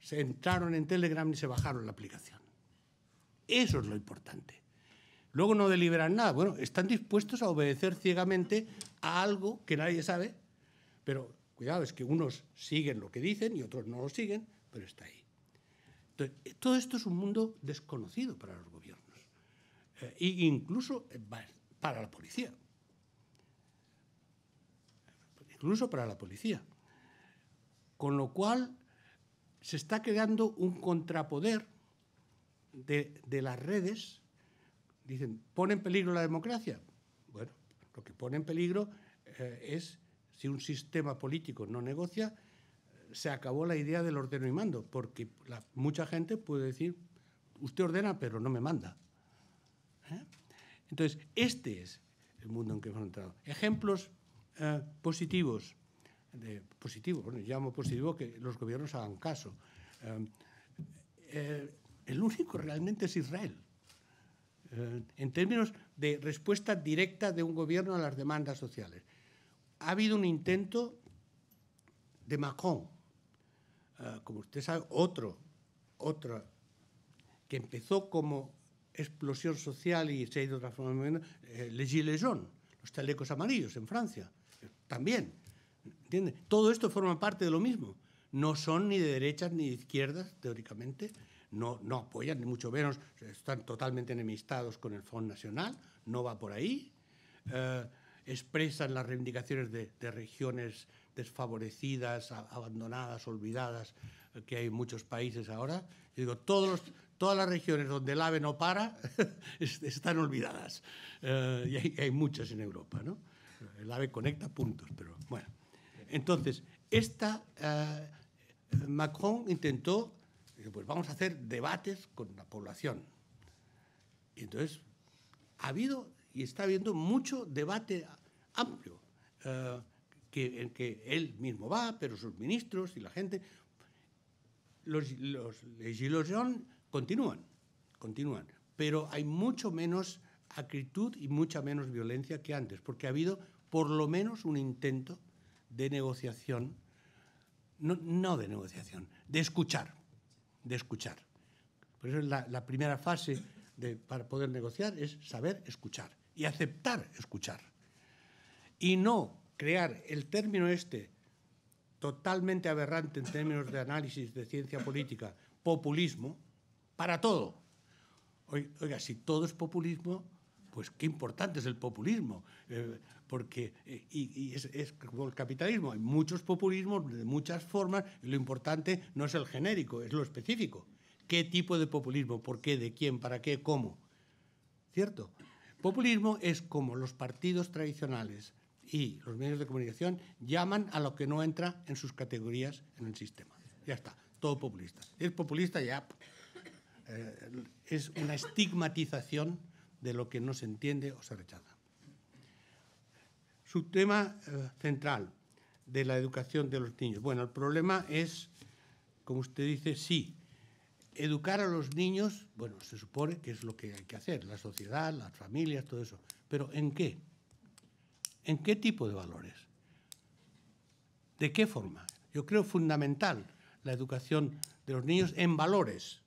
se entraron en Telegram y se bajaron la aplicación. Eso es lo importante. Luego no deliberan nada. Bueno, están dispuestos a obedecer ciegamente a algo que nadie sabe, pero cuidado, es que unos siguen lo que dicen y otros no lo siguen, pero está ahí. todo esto es un mundo desconocido para los gobiernos. Eh, incluso eh, para la policía. Incluso para la policía. Con lo cual se está creando un contrapoder de, las redes. Dicen, ¿pone en peligro la democracia? Bueno, lo que pone en peligro eh, es si un sistema político no negocia, se acabó la idea del ordeno y mando, porque mucha gente puede decir, usted ordena pero no me manda. ¿Eh? Entonces, este es el mundo en que hemos entrado. Ejemplos eh, positivos, de, positivos, bueno, llamo positivo que los gobiernos hagan caso. Eh, el único realmente es Israel. en términos de respuesta directa de un gobierno a las demandas sociales. Ha habido un intento de Macron, como usted sabe, otro, otro, que empezó como explosión social y se ha ido transformando eh, les gilets jaunes, los chalecos amarillos en Francia, también. Todo esto forma parte de lo mismo. No son ni de derechas ni de izquierdas, teóricamente, no, no apoyan, ni mucho menos, están totalmente enemistados con el Fondo Nacional, no va por ahí. Eh, expresan las reivindicaciones de, de regiones desfavorecidas, abandonadas, olvidadas, que hay en muchos países ahora. Yo digo, todos todas las regiones donde el ave no para están olvidadas. Eh, y hay, muchas en Europa, ¿no? El ave conecta puntos, pero bueno. Entonces, esta, eh, Macron intentó, pues vamos a hacer debates con la población. Y entonces, ha habido y está habiendo mucho debate amplio, eh, que, en que él mismo va, pero sus ministros y la gente. Los, los, son continúan, continúan, pero hay mucho menos acritud y mucha menos violencia que antes, porque ha habido por lo menos un intento de negociación, no, de negociación, de escuchar, de escuchar. Por eso la, primera fase para poder negociar es saber escuchar y aceptar escuchar. Y no crear el término este, totalmente aberrante en términos de análisis de ciencia política, populismo, para todo. Oiga, si todo es populismo, pues qué importante es el populismo, eh, porque eh, y, es, es, como el capitalismo, hay muchos populismos de muchas formas, lo importante no es el genérico, es lo específico. ¿Qué tipo de populismo? ¿Por qué? ¿De quién? ¿Para qué? ¿Cómo? ¿Cierto? Populismo es como los partidos tradicionales y los medios de comunicación llaman a lo que no entra en sus categorías en el sistema. Ya está, todo populista. Es populista ya eh, es una estigmatización de lo que no se entiende o se rechaza. Su tema eh, central de la educación de los niños. Bueno, el problema es, como usted dice, sí, educar a los niños, bueno, se supone que es lo que hay que hacer, la sociedad, las familias, todo eso, pero ¿en qué? ¿En qué tipo de valores? ¿De qué forma? Yo creo fundamental la educación de los niños en valores,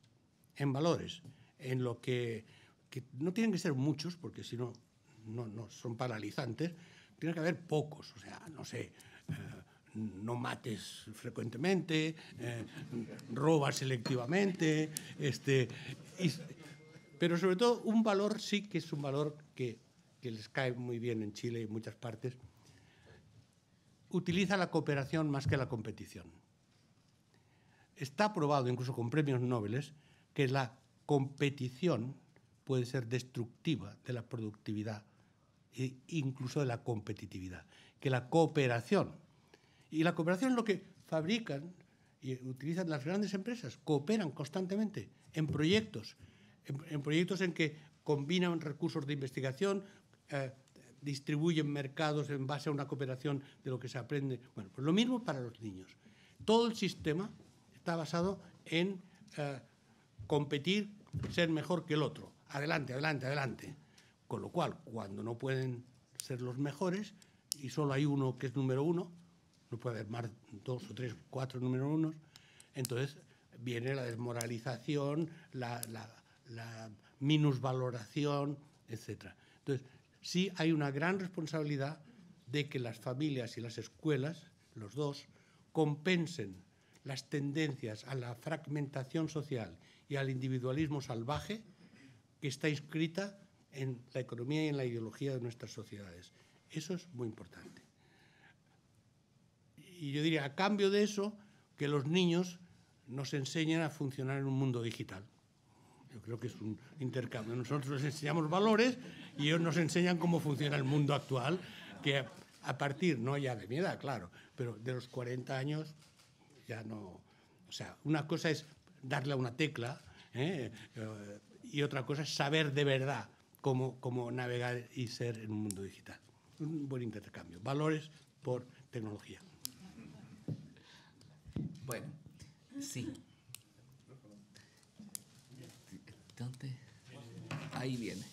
en valores, en lo que, que no tienen que ser muchos, porque si no, no son paralizantes, tiene que haber pocos, o sea, no sé, eh, no mates frecuentemente, roba eh, robas selectivamente, este, pero sobre todo un valor sí que es un valor que, que les cae muy bien en Chile y en muchas partes, utiliza la cooperación más que la competición. Está aprobado, incluso con premios Nobel, que la competición puede ser destructiva de la productividad e incluso de la competitividad, que la cooperación. Y la cooperación es lo que fabrican y utilizan las grandes empresas, cooperan constantemente en proyectos, en, proyectos en que combinan recursos de investigación, eh, distribuyen mercados en base a una cooperación de lo que se aprende. Bueno, pues lo mismo para los niños. Todo el sistema está basado en eh, competir, ser mejor que el otro. Adelante, adelante, adelante. Con lo cual, cuando no pueden ser los mejores y solo hay uno que es número uno, no puede haber más dos o tres, cuatro número unos, entonces viene la desmoralización, la, la minusvaloración, etc. Entonces, sí hay una gran responsabilidad de que las familias y las escuelas, los dos, compensen las tendencias a la fragmentación social y al individualismo salvaje que está inscrita en la economía y en la ideología de nuestras sociedades. Eso es muy importante. Y yo diría, a cambio de eso, que los niños nos enseñen a funcionar en un mundo digital. Yo creo que es un intercambio. Nosotros les enseñamos valores y ellos nos enseñan cómo funciona el mundo actual, que a partir, no ya de mi edad, claro, pero de los 40 años ya no... O sea, una cosa es darle a una tecla, ¿eh? Eh, y otra cosa es saber de verdad cómo, cómo navegar y ser en un mundo digital. Un buen intercambio. Valores por tecnología. Bueno, sí. Ahí viene.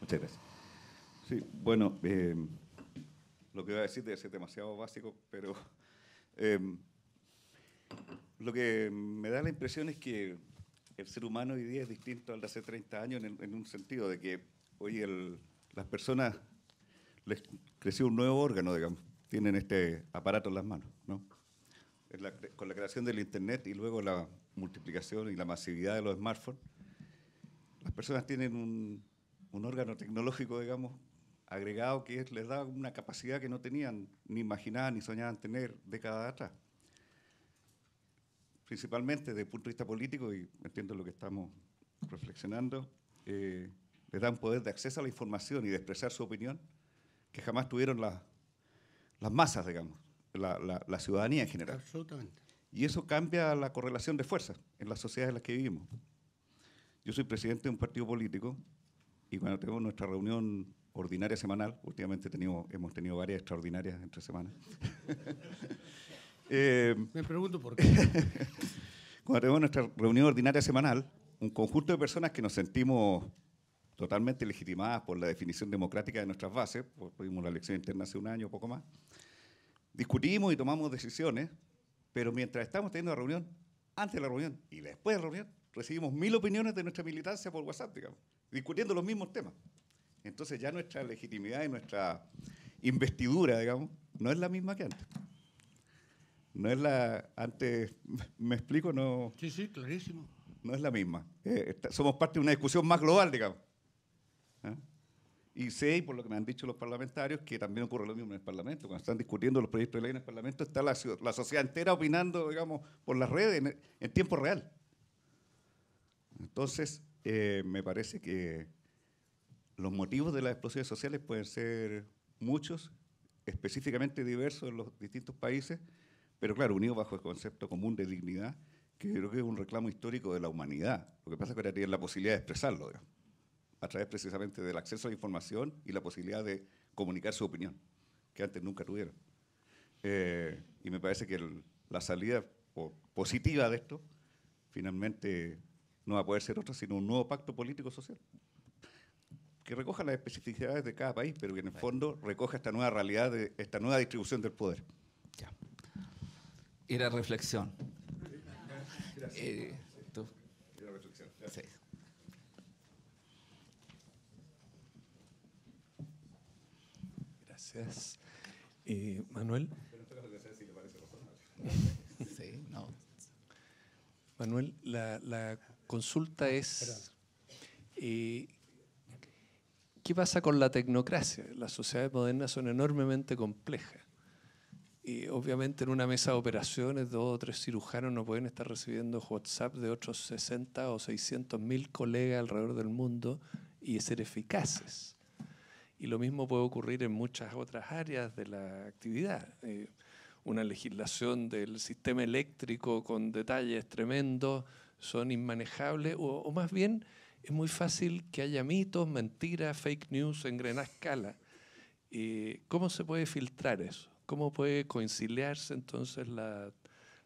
Muchas gracias. Sí, bueno, eh, lo que voy a decir debe ser demasiado básico, pero em, lo que me da la impresión es que el ser humano hoy día es distinto al de hace 30 años en, un sentido de que hoy las personas les creció un nuevo órgano, digamos, tienen este aparato en las manos, con la creación del Internet y luego la multiplicación y la masividad de los smartphones, las personas tienen un órgano tecnológico, digamos, agregado que les da una capacidad que no tenían ni imaginaban ni soñaban tener décadas atrás. Principalmente desde el punto de vista político, y entiendo lo que estamos reflexionando, eh, les da un poder de acceso a la información y de expresar su opinión que jamás tuvieron las masas, digamos, la, la, ciudadanía en general. Y eso cambia la correlación de fuerzas en las sociedades en las que vivimos. Yo soy presidente de un partido político y cuando tenemos nuestra reunión ordinaria semanal. Últimamente hemos tenido varias extraordinarias entre semanas. Eh, Me pregunto por qué. cuando tenemos nuestra reunión ordinaria semanal, un conjunto de personas que nos sentimos totalmente legitimadas por la definición democrática de nuestras bases, pues, tuvimos la elección interna hace un año o poco más, discutimos y tomamos decisiones, pero mientras estamos teniendo la reunión, antes de la reunión y después de la reunión, recibimos mil opiniones de nuestra militancia por WhatsApp, digamos, discutiendo los mismos temas. Entonces ya nuestra legitimidad y nuestra investidura, digamos, no es la misma que antes. No es la... Antes, ¿me explico? No, sí, sí, clarísimo. No es la misma. Eh, somos parte de una discusión más global, digamos. ¿Ah? Y sé, y por lo que me han dicho los parlamentarios, que también ocurre lo mismo en el Parlamento. Cuando están discutiendo los proyectos de ley en el Parlamento, está la, sociedad entera opinando, digamos, por las redes en, tiempo real. Entonces, eh, me parece que los motivos de las explosiones sociales pueden ser muchos, específicamente diversos en los distintos países, pero claro, unidos bajo el concepto común de dignidad, que creo que es un reclamo histórico de la humanidad. Lo que pasa es que ahora tienen la posibilidad de expresarlo, a través precisamente del acceso a la información y la posibilidad de comunicar su opinión, que antes nunca tuvieron. Eh, y me parece que la salida positiva de esto finalmente no va a poder ser otra sino un nuevo pacto político social que recoja las especificidades de cada país, pero que en el fondo recoja esta nueva realidad, esta nueva distribución del poder. Ya. Era reflexión. Gracias. Eh, reflexión. Gracias. Gracias. Eh, Manuel. Sí, no. Manuel, la, consulta es, ¿Qué pasa con la tecnocracia? Las sociedades modernas son enormemente complejas. Y obviamente en una mesa de operaciones, dos o tres cirujanos no pueden estar recibiendo WhatsApp de otros 60 o 600 mil colegas alrededor del mundo y ser eficaces. Y lo mismo puede ocurrir en muchas otras áreas de la actividad. Eh, una legislación del sistema eléctrico con detalles tremendos son inmanejables o más bien es muy fácil que haya mitos, mentiras, fake news en gran escala. ¿Cómo se puede filtrar eso? ¿Cómo puede conciliarse entonces la,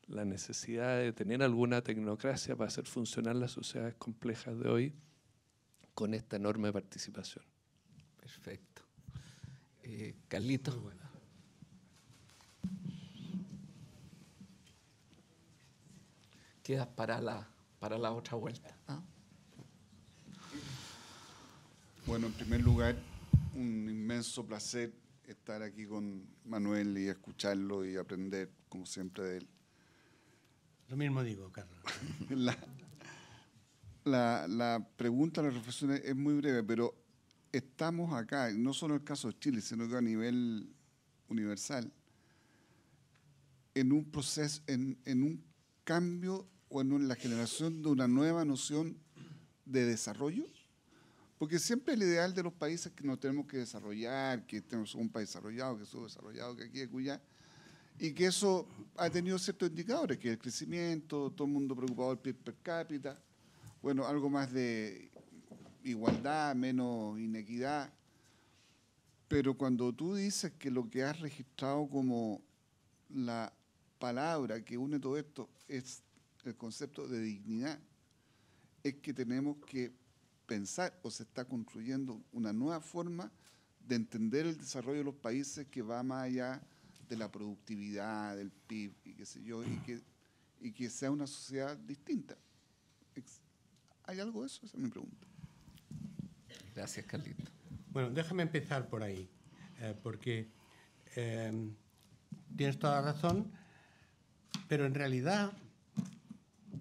necesidad de tener alguna tecnocracia para hacer funcionar las sociedades complejas de hoy con esta enorme participación? Perfecto. Eh, Carlitos. Quedas para la, para la otra vuelta. Ah. Bueno, en primer lugar, un inmenso placer estar aquí con Manuel y escucharlo y aprender, como siempre, de él. Lo mismo digo, Carlos. la, pregunta, la reflexión es, muy breve, pero estamos acá, no solo en el caso de Chile, sino que a nivel universal, en un proceso, en, en un cambio o en la generación de una nueva noción de desarrollo porque siempre el ideal de los países que nos tenemos que desarrollar, que tenemos un país desarrollado, que subdesarrollado, que aquí, que allá, y que eso ha tenido ciertos indicadores, que el crecimiento, todo el mundo preocupado el PIB per cápita, bueno, algo más de igualdad, menos inequidad. Pero cuando tú dices que lo que has registrado como la palabra que une todo esto es el concepto de dignidad, es que tenemos que pensar o se está construyendo una nueva forma de entender el desarrollo de los países que va más allá de la productividad, del PIB y qué sé yo, y que, sea una sociedad distinta. ¿Hay algo de eso? Esa es mi pregunta. Gracias, Carlito. Bueno, déjame empezar por ahí, eh, porque eh, tienes toda la razón, pero en realidad,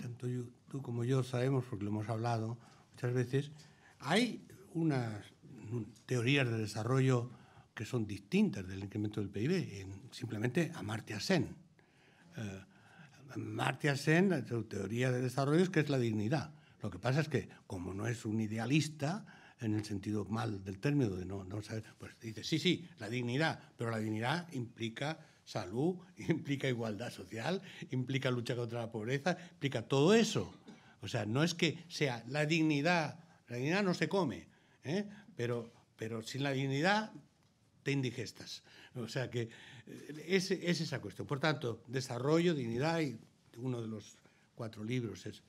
tanto tú como yo sabemos, porque lo hemos hablado, muchas veces, hay unas teorías de desarrollo que son distintas del incremento del PIB, en simplemente Amartya Sen. Eh, Amartya Sen, su teoría de desarrollo es que es la dignidad. Lo que pasa es que, como no es un idealista, en el sentido mal del término, de no, no pues dice, sí, sí, la dignidad, pero la dignidad implica salud, implica igualdad social, implica lucha contra la pobreza, implica todo eso. O sea, no es que sea la dignidad, la dignidad no se come, ¿eh? pero, pero sin la dignidad te indigestas. O sea que eh, es, esa cuestión. Por tanto, desarrollo, dignidad, y uno de los cuatro libros es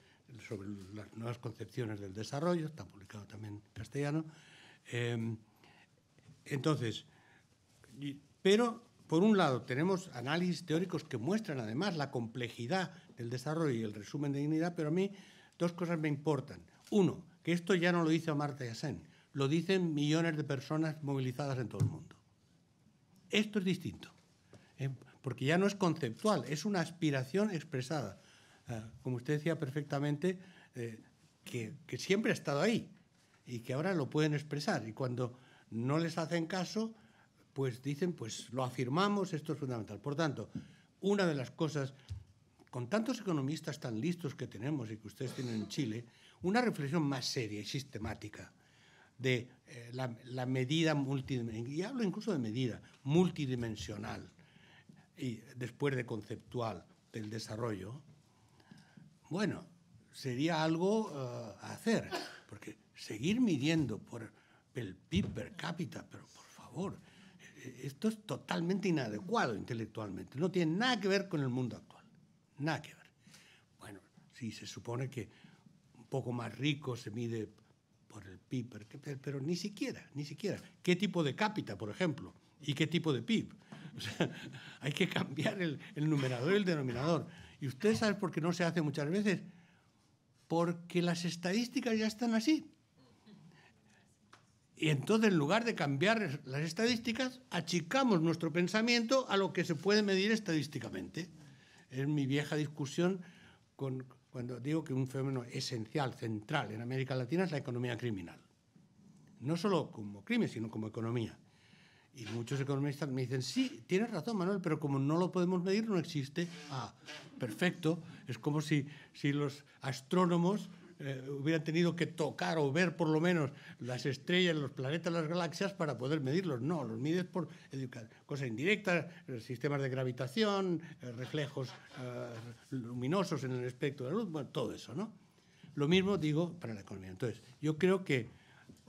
sobre las nuevas concepciones del desarrollo, está publicado también en castellano. Em, entonces, pero por un lado tenemos análisis teóricos que muestran además la complejidad del desarrollo y el resumen de dignidad, pero a mí dos cosas me importan. Uno, que esto ya no lo dice Marta Yassén, lo dicen millones de personas movilizadas en todo el mundo. Esto es distinto, ¿eh? porque ya no es conceptual, es una aspiración expresada. Ah, como usted decía perfectamente, eh, que, siempre ha estado ahí y que ahora lo pueden expresar. Y cuando no les hacen caso, pues dicen, pues lo afirmamos, esto es fundamental. Por tanto, una de las cosas con tantos economistas tan listos que tenemos y que ustedes tienen en Chile, una reflexión más seria y sistemática de eh, la, medida multidimensional, y hablo incluso de medida multidimensional, y después de conceptual del desarrollo, bueno, sería algo eh, a hacer, porque seguir midiendo por el PIB per cápita, pero por favor, e-, e-, esto es totalmente inadecuado intelectualmente, no tiene nada que ver con el mundo actual nada que ver. Bueno, si se supone que un poco más rico se mide por el PIB, pero, ni siquiera, ni siquiera. ¿Qué tipo de cápita, por ejemplo? ¿Y qué tipo de PIB? hay que cambiar el, el numerador y el denominador. Y usted sabe por qué no se hace muchas veces. Porque las estadísticas ya están así. Y entonces, en lugar de cambiar las estadísticas, achicamos nuestro pensamiento a lo que se puede medir estadísticamente es mi vieja discusión con, cuando digo que un fenómeno esencial, central en América Latina es la economía criminal. No solo como crimen, sino como economía. Y muchos economistas me dicen, sí, tienes razón, Manuel, pero como no lo podemos medir, no existe. Ah, perfecto. Es como si, si los astrónomos eh, hubieran tenido que tocar o ver por lo menos las estrellas, los planetas, las galaxias para poder medirlos. No, los mides por cosas indirectas, eh, sistemas de gravitación, eh, reflejos luminosos en el espectro de la luz, todo eso, ¿no? Lo mismo digo para la economía. Entonces, yo creo que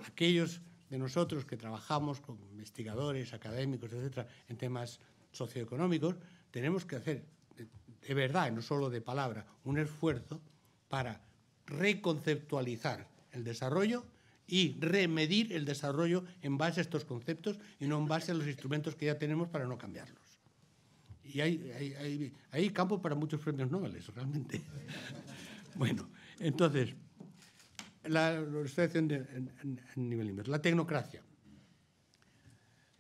aquellos de nosotros que trabajamos con investigadores, académicos, etcétera, en temas socioeconómicos, tenemos que hacer de verdad, no solo de palabra, un esfuerzo para reconceptualizar el desarrollo y remedir el desarrollo en base a estos conceptos y no en base a los instrumentos que ya tenemos para no cambiarlos. Y hay, campo para muchos premios nobles realmente. bueno, entonces, la, lo estoy haciendo nivel inverso. La tecnocracia.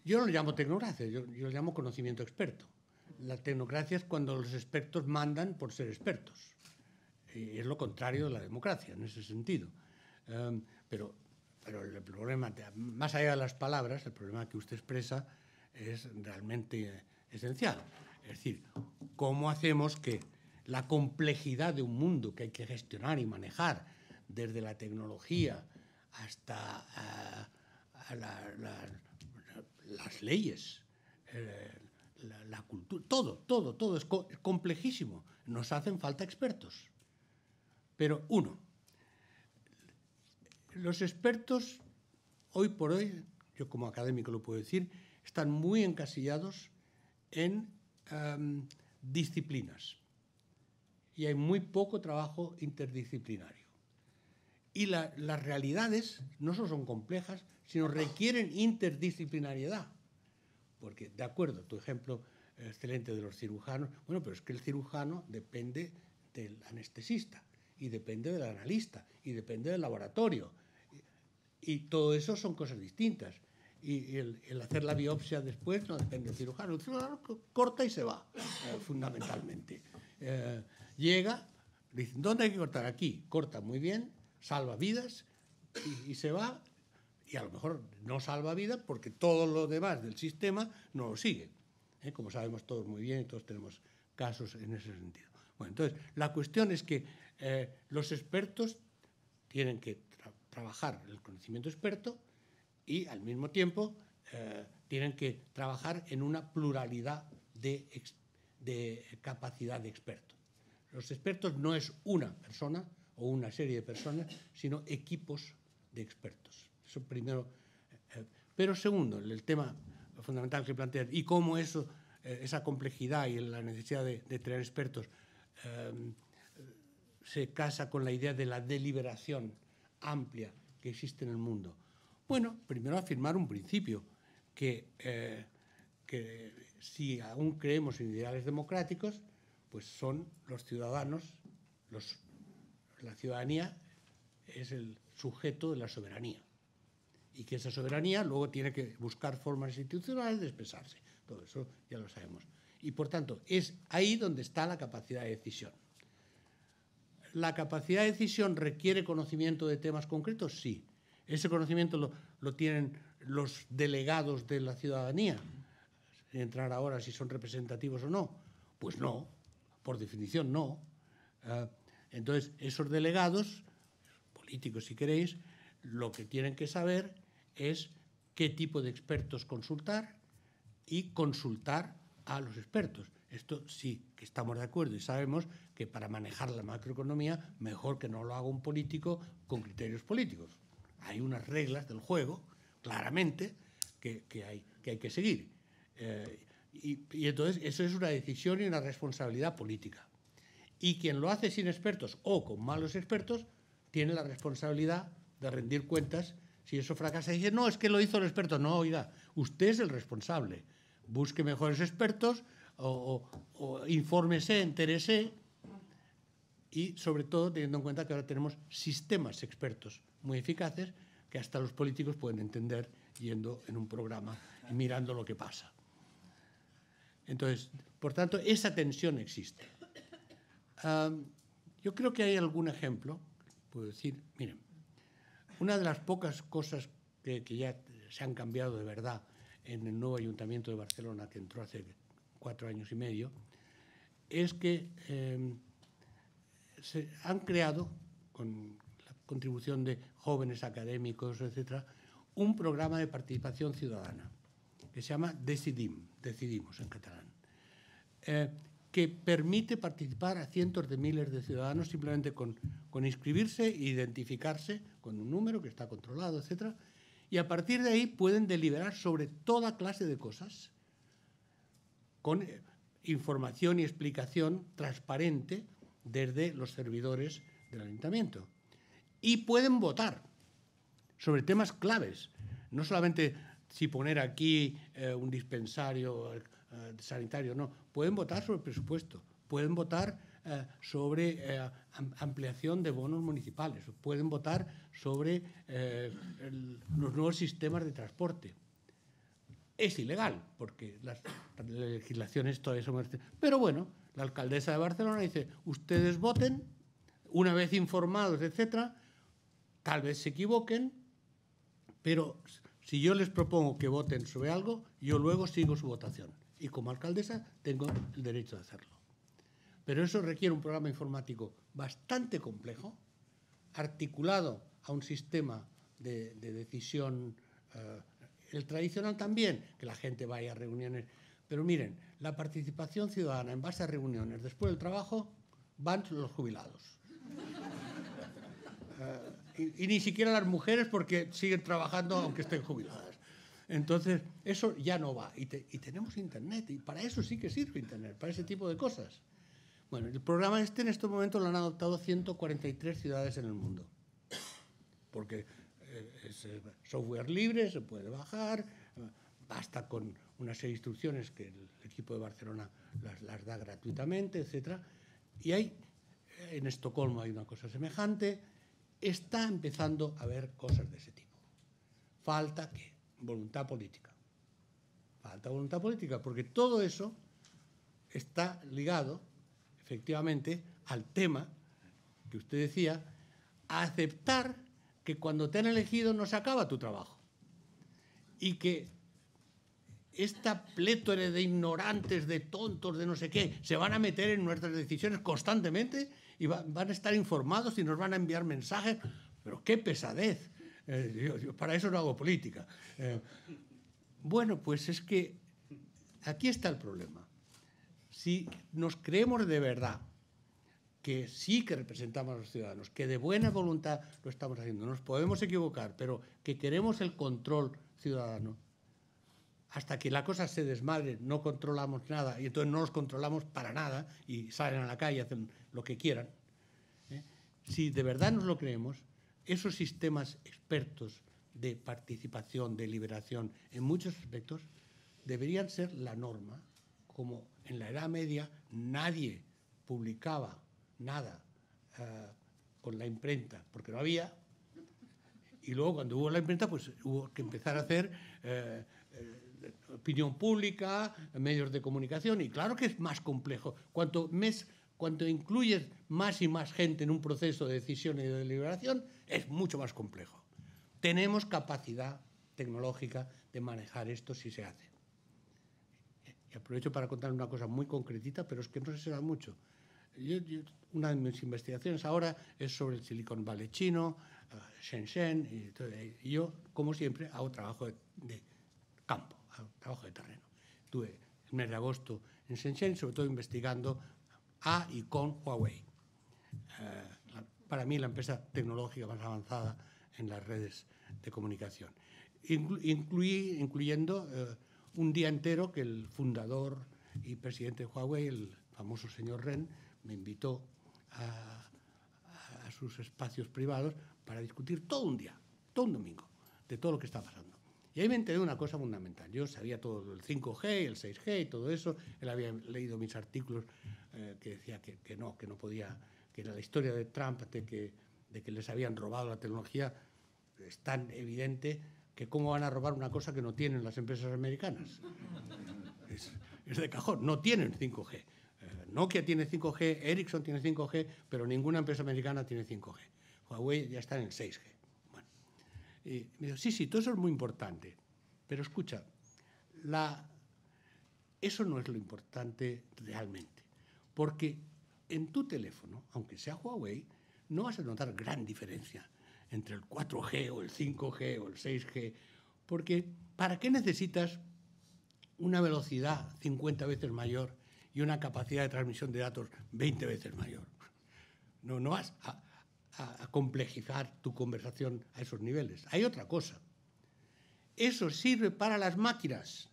Yo no lo llamo tecnocracia, yo lo llamo conocimiento experto. La tecnocracia es cuando los expertos mandan por ser expertos es lo contrario de la democracia en ese sentido. Em, pero, pero el problema, más allá de las palabras, el problema que usted expresa es realmente esencial. Es decir, ¿cómo hacemos que la complejidad de un mundo que hay que gestionar y manejar, desde la tecnología hasta las leyes, eh, la, cultura, todo, todo, todo es, complejísimo. Nos hacen falta expertos. Pero uno, los expertos hoy por hoy, yo como académico lo puedo decir, están muy encasillados en em, disciplinas y hay muy poco trabajo interdisciplinario. Y las realidades no solo son complejas, sino requieren interdisciplinariedad. Porque, de acuerdo, tu ejemplo excelente de los cirujanos, bueno, pero es que el cirujano depende del anestesista y depende del analista y depende del laboratorio. Y, todo eso son cosas distintas. Y, el, hacer la biopsia después no depende del cirujano. El cirujano corta y se va, eh, fundamentalmente. Eh, llega, dicen, ¿dónde hay que cortar? Aquí. Corta muy bien, salva vidas y, se va. Y a lo mejor no salva vidas porque todo lo demás del sistema no lo sigue. ¿eh? Como sabemos todos muy bien y todos tenemos casos en ese sentido. Bueno, entonces, la cuestión es que eh, los expertos tienen que trabajar el conocimiento experto y al mismo tiempo eh, tienen que trabajar en una pluralidad de, de capacidad de experto. Los expertos no es una persona o una serie de personas, sino equipos de expertos. Eso primero. Eh, pero segundo, el tema fundamental que plantea y cómo eso, esa complejidad y la necesidad de, tener expertos se casa con la idea de la deliberación amplia que existe en el mundo? Bueno, primero afirmar un principio, que, eh, si aún creemos en ideales democráticos, pues son los ciudadanos, la ciudadanía es el sujeto de la soberanía. Y que esa soberanía luego tiene que buscar formas institucionales de expresarse. Todo eso ya lo sabemos. Y por tanto, es ahí donde está la capacidad de decisión. ¿La capacidad de decisión requiere conocimiento de temas concretos? Sí. Ese conocimiento lo, tienen los delegados de la ciudadanía. Entrar ahora si son representativos o no. Pues no, por definición no. Ah, entonces, esos delegados, políticos si queréis, lo que tienen que saber es qué tipo de expertos consultar y consultar a los expertos. Esto sí que estamos de acuerdo y sabemos que para manejar la macroeconomía mejor que no lo haga un político con criterios políticos. Hay unas reglas del juego, claramente, que, hay, que seguir. Eh, y, y entonces eso es una decisión y una responsabilidad política. Y quien lo hace sin expertos o con malos expertos tiene la responsabilidad de rendir cuentas si eso fracasa. Y dice, no, es que lo hizo el experto. No, oiga, usted es el responsable. Busque mejores expertos, o, o, o infórmese, e, y sobre todo teniendo en cuenta que ahora tenemos sistemas expertos muy eficaces que hasta los políticos pueden entender yendo en un programa y mirando lo que pasa. Entonces, por tanto, esa tensión existe. yo creo que hay algún ejemplo, puedo decir, miren, una de las pocas cosas que, que ya se han cambiado de verdad en el nuevo ayuntamiento de Barcelona que entró hace cuatro años y medio, es que em, se han creado, con la contribución de jóvenes académicos, etcétera, un programa de participación ciudadana que se llama Decidim, Decidimos en catalán, eh, que permite participar a cientos de miles de ciudadanos simplemente con, con inscribirse, identificarse con un número que está controlado, etcétera, y a partir de ahí pueden deliberar sobre toda clase de cosas con información y explicación transparente desde los servidores del ayuntamiento. Y pueden votar sobre temas claves, no solamente si poner aquí eh, un dispensario eh, sanitario, no, pueden votar sobre presupuesto, pueden votar eh, sobre ampliación de bonos municipales, pueden votar sobre los nuevos sistemas de transporte, es ilegal, porque las legislaciones, todo todavía eso. Pero bueno, la alcaldesa de Barcelona dice, ustedes voten, una vez informados, etcétera, tal vez se equivoquen, pero si yo les propongo que voten sobre algo, yo luego sigo su votación. Y como alcaldesa tengo el derecho de hacerlo. Pero eso requiere un programa informático bastante complejo, articulado a un sistema de, decisión eh, el tradicional también, que la gente vaya a reuniones. Pero miren, la participación ciudadana en base a reuniones después del trabajo van los jubilados. Eh, y, ni siquiera las mujeres porque siguen trabajando aunque estén jubiladas. Entonces, eso ya no va. Y, tenemos Internet, y para eso sí que sirve Internet, para ese tipo de cosas. Bueno, el programa este en este momento lo han adoptado 143 ciudades en el mundo. Porque es software libre, se puede bajar, basta con unas de instrucciones que el equipo de Barcelona las, da gratuitamente, etc. Y ahí en Estocolmo hay una cosa semejante, está empezando a haber cosas de ese tipo. Falta que voluntad política. Falta voluntad política, porque todo eso está ligado, efectivamente, al tema que usted decía, a aceptar que cuando te han elegido no se acaba tu trabajo y que esta plétore de ignorantes, de tontos, de no sé qué, se van a meter en nuestras decisiones constantemente y van a estar informados y nos van a enviar mensajes. Pero qué pesadez. Eh, para eso no hago política. Eh, bueno, pues es que aquí está el problema. Si nos creemos de verdad que sí que representamos a los ciudadanos, que de buena voluntad lo estamos haciendo. Nos podemos equivocar, pero que queremos el control ciudadano. Hasta que la cosa se desmadre, no controlamos nada, y entonces no los controlamos para nada, y salen a la calle, hacen lo que quieran. ¿eh? Si de verdad nos lo creemos, esos sistemas expertos de participación, de liberación, en muchos aspectos, deberían ser la norma, como en la Edad Media nadie publicaba nada eh, con la imprenta, porque no había. Y luego cuando hubo la imprenta, pues hubo que empezar a hacer eh, eh, opinión pública, medios de comunicación, y claro que es más complejo. Cuanto, cuanto incluyes más y más gente en un proceso de decisión y de deliberación, es mucho más complejo. Tenemos capacidad tecnológica de manejar esto si se hace. Y aprovecho para contar una cosa muy concretita, pero es que no se será mucho una de mis investigaciones ahora es sobre el Silicon Valley chino, eh, Shenzhen, y, yo, como siempre, hago trabajo de, campo, trabajo de terreno. Tuve el mes de agosto en Shenzhen, sobre todo investigando a y con Huawei. Eh, para mí, la empresa tecnológica más avanzada en las redes de comunicación. incluí, incluyendo eh, un día entero que el fundador y presidente de Huawei, el famoso señor Ren, me invitó a, sus espacios privados para discutir todo un día, todo un domingo, de todo lo que está pasando. Y ahí me enteré de una cosa fundamental. Yo sabía todo el 5G, el 6G y todo eso. Él había leído mis artículos eh, que decía que, no, que no podía, que la historia de Trump, de que, les habían robado la tecnología, es tan evidente que cómo van a robar una cosa que no tienen las empresas americanas. Es, es de cajón, no tienen 5G. Nokia tiene 5G, Ericsson tiene 5G, pero ninguna empresa americana tiene 5G. Huawei ya está en el 6G. sí, sí, todo eso es muy importante, pero escucha, eso no es lo importante realmente, porque en tu teléfono, aunque sea Huawei, no vas a notar gran diferencia entre el 4G o el 5G o el 6G, porque ¿para qué necesitas una velocidad 50 veces mayor y una capacidad de transmisión de datos 20 veces mayor. No, no vas a, complejizar tu conversación a esos niveles. Hay otra cosa. Eso sirve para las máquinas,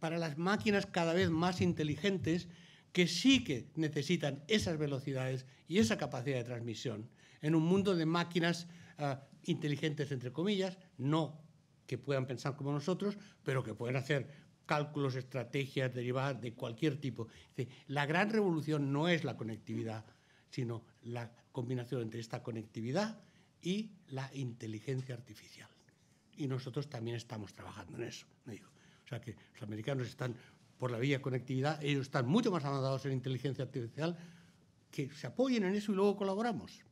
para las máquinas cada vez más inteligentes que sí que necesitan esas velocidades y esa capacidad de transmisión en un mundo de máquinas ah, inteligentes, entre comillas, no que puedan pensar como nosotros, pero que pueden hacer cálculos, estrategias derivadas de cualquier tipo. La gran revolución no es la conectividad, sino la combinación entre esta conectividad y la inteligencia artificial. Y nosotros también estamos trabajando en eso. O sea que los americanos están por la vía conectividad, ellos están mucho más avanzados en inteligencia artificial, que se apoyen en eso y luego colaboramos.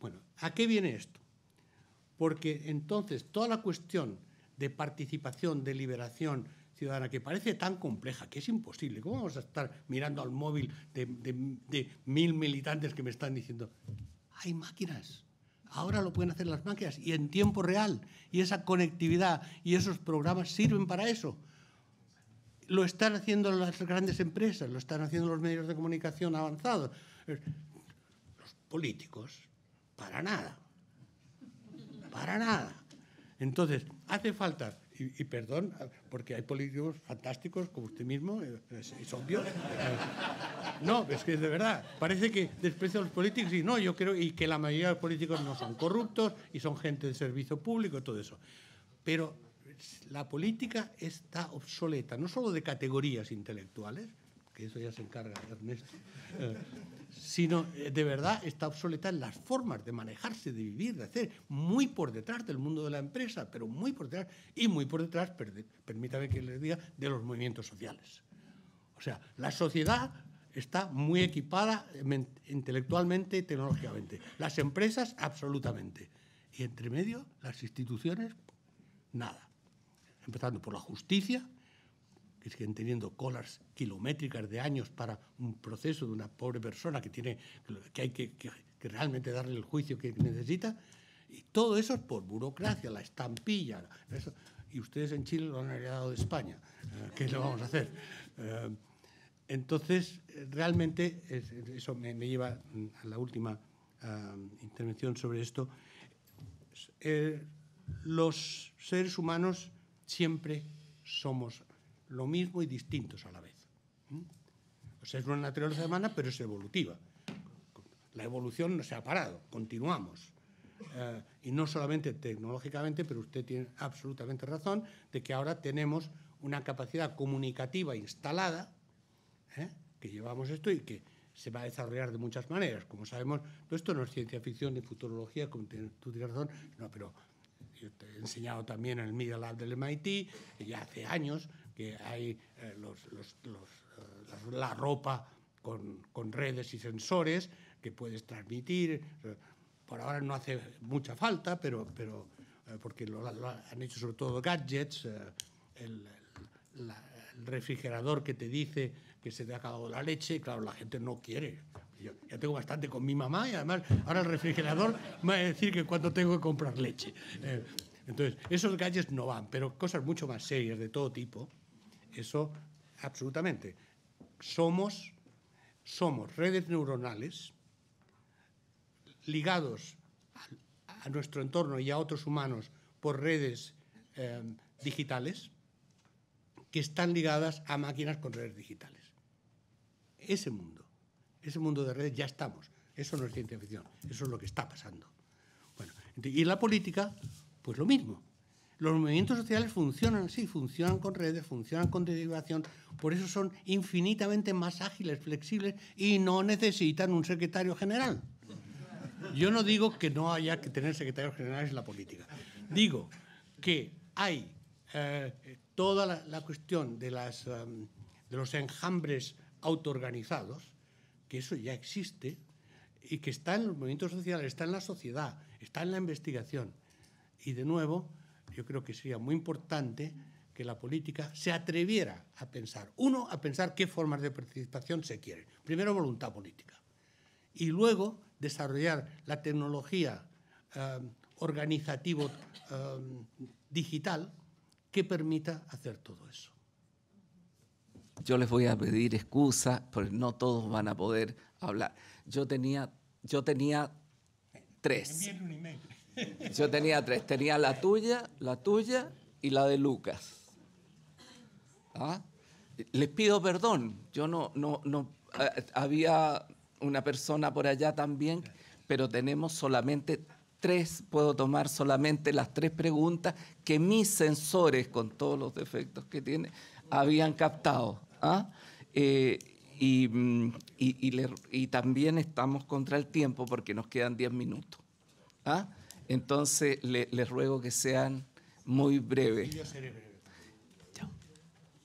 bueno, ¿a qué viene esto? Porque entonces toda la cuestión de participación, de liberación ciudadana, que parece tan compleja, que es imposible. ¿Cómo vamos a estar mirando al móvil de, mil militantes que me están diciendo, hay máquinas? Ahora lo pueden hacer las máquinas y en tiempo real. Y esa conectividad y esos programas sirven para eso. Lo están haciendo las grandes empresas, lo están haciendo los medios de comunicación avanzados. Los políticos, para nada. Para nada. Entonces, hace falta, y, perdón, porque hay políticos fantásticos como usted mismo, eh, es, obvio. No, es que es de verdad. Parece que desprecia a los políticos y no, yo creo, y que la mayoría de los políticos no son corruptos y son gente de servicio público, todo eso. Pero la política está obsoleta, no solo de categorías intelectuales, que eso ya se encarga Ernesto, eh, sino eh, de verdad está obsoleta en las formas de manejarse, de vivir, de hacer, muy por detrás del mundo de la empresa, pero muy por detrás y muy por detrás, permítame que les diga, de los movimientos sociales. O sea, la sociedad está muy equipada eh, intelectualmente y tecnológicamente, las empresas absolutamente, y entre medio las instituciones, nada, empezando por la justicia, que siguen teniendo colas kilométricas de años para un proceso de una pobre persona que, tiene, que hay que, realmente darle el juicio que necesita. Y todo eso es por burocracia, la estampilla. Y ustedes en Chile lo han heredado de España. Eh, ¿Qué le vamos a hacer? Eh, entonces, realmente, eso me, lleva a la última eh, intervención sobre esto. los seres humanos siempre somos lo mismo y distintos a la vez. O sea, es una naturaleza humana, pero es evolutiva. La evolución no se ha parado, continuamos. Eh, y no solamente tecnológicamente, pero usted tiene absolutamente razón de que ahora tenemos una capacidad comunicativa instalada, ¿eh? que llevamos esto y que se va a desarrollar de muchas maneras. Como sabemos, todo esto no es ciencia ficción ni futurología, como tú tienes razón, no, pero te he enseñado también en el Media Lab del MIT, ya hace años, que hay eh, eh, la ropa con, con, redes y sensores que puedes transmitir. Por ahora no hace mucha falta, pero, pero eh, porque lo, han hecho sobre todo gadgets, el, refrigerador que te dice que se te ha acabado la leche, claro, la gente no quiere. Yo ya tengo bastante con mi mamá y además ahora el refrigerador me va a decir que cuando tengo que comprar leche. entonces, esos gadgets no van, pero cosas mucho más serias de todo tipo eso absolutamente. Somos, somos redes neuronales ligados a, nuestro entorno y a otros humanos por redes eh, digitales que están ligadas a máquinas con redes digitales. Ese mundo, ese mundo de redes ya estamos. Eso no es ciencia ficción, eso es lo que está pasando. Bueno, y la política, pues lo mismo. Los movimientos sociales funcionan así, funcionan con redes, funcionan con derivación, por eso son infinitamente más ágiles, flexibles y no necesitan un secretario general. Yo no digo que no haya que tener secretarios generales en la política. Digo que hay eh, toda la, cuestión de, em, de los enjambres autoorganizados, que eso ya existe y que está en los movimientos sociales, está en la sociedad, está en la investigación. Y de nuevo, yo creo que sería muy importante que la política se atreviera a pensar, uno, a pensar qué formas de participación se quieren. Primero, voluntad política. Y luego, desarrollar la tecnología eh, organizativa eh, digital que permita hacer todo eso. Yo les voy a pedir excusa porque no todos van a poder hablar. Yo tenía, yo tenía tres. Un email. Yo tenía tres. Tenía la tuya, la tuya y la de Lucas. ¿Ah? Les pido perdón. Yo no, no, no. Eh, había una persona por allá también, pero tenemos solamente tres. Puedo tomar solamente las tres preguntas que mis sensores, con todos los defectos que tiene, habían captado. ¿ah? Eh, y, mm, y, también estamos contra el tiempo porque nos quedan diez minutos. ¿Ah? Entonces les ruego que sean muy breves.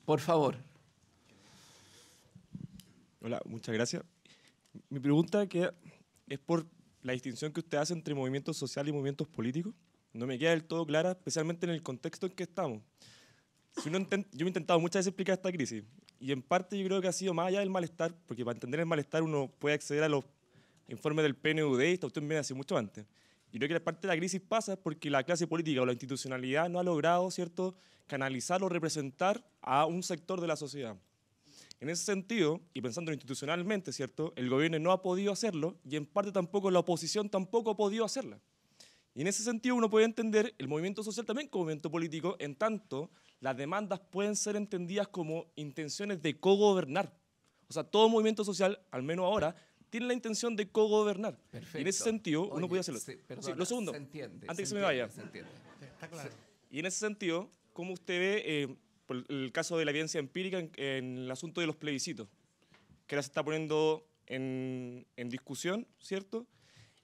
Por favor. Hola, muchas gracias. Mi pregunta que es por la distinción que usted hace entre movimientos sociales y movimientos políticos. No me queda del todo clara, especialmente en el contexto en que estamos. yo he intentado muchas veces explicar esta crisis y en parte yo creo que ha sido más allá del malestar, porque para entender el malestar uno puede acceder a los informes del PNUD y esta usted viene hace mucho antes. Y creo que parte de la crisis pasa porque la clase política o la institucionalidad no ha logrado, ¿cierto?, canalizar o representar a un sector de la sociedad. En ese sentido, y pensando institucionalmente, ¿cierto?, el gobierno no ha podido hacerlo y en parte tampoco la oposición tampoco ha podido hacerla. Y en ese sentido uno puede entender el movimiento social también como movimiento político, en tanto las demandas pueden ser entendidas como intenciones de cogobernar. O sea, todo movimiento social, al menos ahora, tiene la intención de co-gobernar. Y en ese sentido, uno puede hacerlo. sí, lo segundo, antes que se me vaya. Está claro. Y en ese sentido, ¿cómo usted ve eh, el caso de la evidencia empírica en, el asunto de los plebiscitos? Que ahora se está poniendo en, discusión, ¿cierto?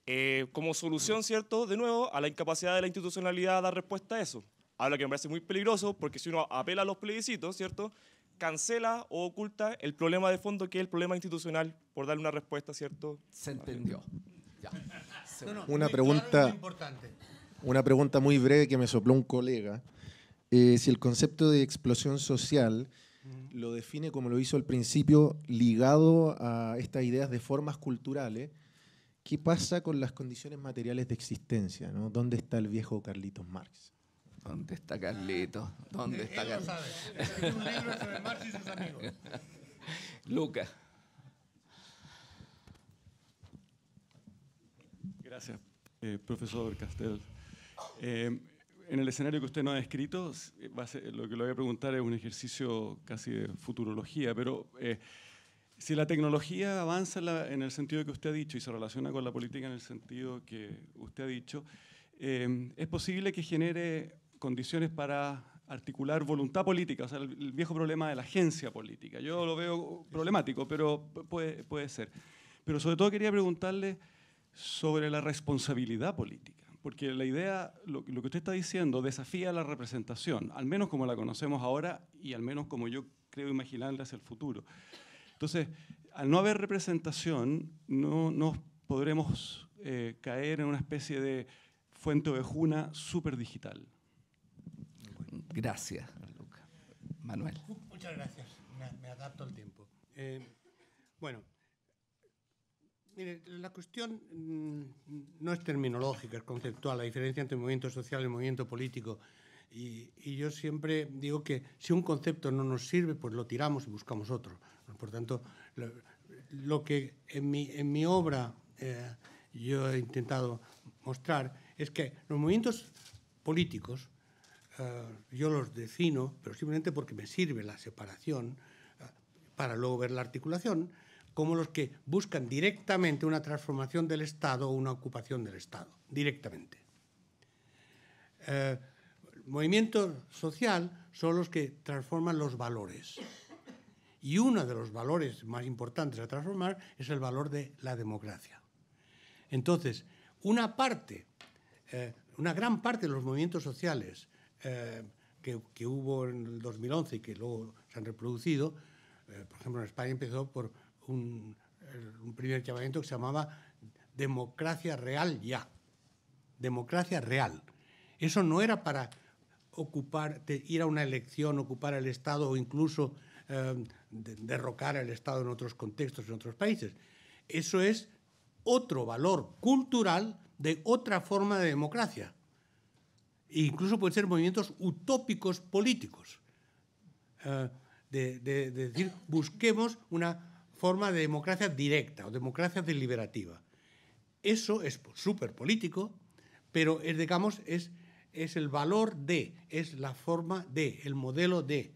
Eh, como solución, ¿cierto? De nuevo, a la incapacidad de la institucionalidad a dar respuesta a eso. Habla que me parece muy peligroso, porque si uno apela a los plebiscitos, ¿cierto? cancela o oculta el problema de fondo que es el problema institucional, por darle una respuesta, ¿cierto? Se entendió. una pregunta Una pregunta muy breve que me sopló un colega. Eh, si el concepto de explosión social lo define como lo hizo al principio, ligado a estas ideas de formas culturales, ¿qué pasa con las condiciones materiales de existencia? ¿no? ¿Dónde está el viejo Carlitos Marx? ¿Dónde está Carlito? ¿Dónde está Carlito? un libro y sus amigos. Lucas. Gracias, eh, profesor Castel. Eh, en el escenario que usted nos ha escrito, lo que le voy a preguntar es un ejercicio casi de futurología, pero eh, si la tecnología avanza en, el sentido que usted ha dicho y se relaciona con la política en el sentido que usted ha dicho, es posible que genere condiciones para articular voluntad política, o sea, el, viejo problema de la agencia política. Yo lo veo problemático, pero puede, puede ser. Pero sobre todo quería preguntarle sobre la responsabilidad política, porque la idea, lo, que usted está diciendo, desafía la representación, al menos como la conocemos ahora y al menos como yo creo imaginarla hacia el futuro. Entonces, al no haber representación, no nos podremos eh, caer en una especie de fuente ovejuna súper digital. Gracias, Manuel. Muchas gracias. Me, adapto al tiempo. Eh, bueno, mire, la cuestión mm, no es terminológica, es conceptual. La diferencia entre movimiento social y movimiento político. Y, yo siempre digo que si un concepto no nos sirve, pues lo tiramos y buscamos otro. Por tanto, lo, que en mi, obra eh, yo he intentado mostrar es que los movimientos políticos Ah, yo los defino, pero simplemente porque me sirve la separación ah, para luego ver la articulación, como los que buscan directamente una transformación del Estado o una ocupación del Estado, directamente. Eh, movimiento social son los que transforman los valores. Y uno de los valores más importantes a transformar es el valor de la democracia. Entonces, una parte, eh, una gran parte de los movimientos sociales eh, que, que, hubo en el 2011 y que luego se han reproducido, eh, por ejemplo, en España empezó por un, primer llamamiento que se llamaba democracia real ya, democracia real. Eso no era para ocupar, ir a una elección, ocupar el Estado o incluso eh, derrocar al Estado en otros contextos, en otros países. Eso es otro valor cultural de otra forma de democracia. E incluso pueden ser movimientos utópicos políticos. Eh, de, decir, busquemos una forma de democracia directa o democracia deliberativa. Eso es súper político, pero es, digamos, es, es el valor de, es la forma de, el modelo de.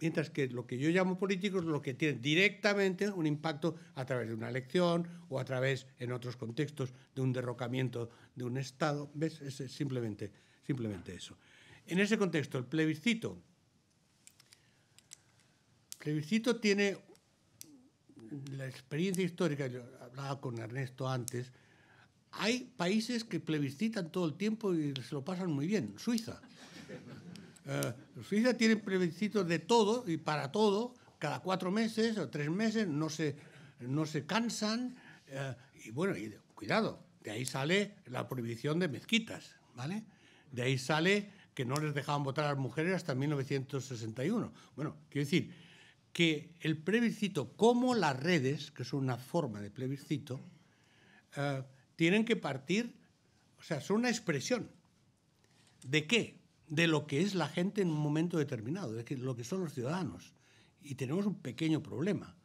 Mientras que lo que yo llamo político es lo que tiene directamente un impacto a través de una elección o a través, en otros contextos, de un derrocamiento de un Estado. ¿Ves? Es simplemente Simplemente eso. En ese contexto, el plebiscito. El plebiscito tiene la experiencia histórica, yo hablaba con Ernesto antes, hay países que plebiscitan todo el tiempo y se lo pasan muy bien. Suiza. Eh, Suiza tiene plebiscitos de todo y para todo, cada cuatro meses o tres meses, no se, cansan. Eh, y bueno, cuidado, de ahí sale la prohibición de mezquitas, ¿vale? De ahí sale que no les dejaban votar a las mujeres hasta 1961. Bueno, quiero decir que el plebiscito, como las redes, que son una forma de plebiscito, eh, tienen que partir, o sea, son una expresión. ¿De qué? De lo que es la gente en un momento determinado, de lo que son los ciudadanos. Y tenemos un pequeño problema,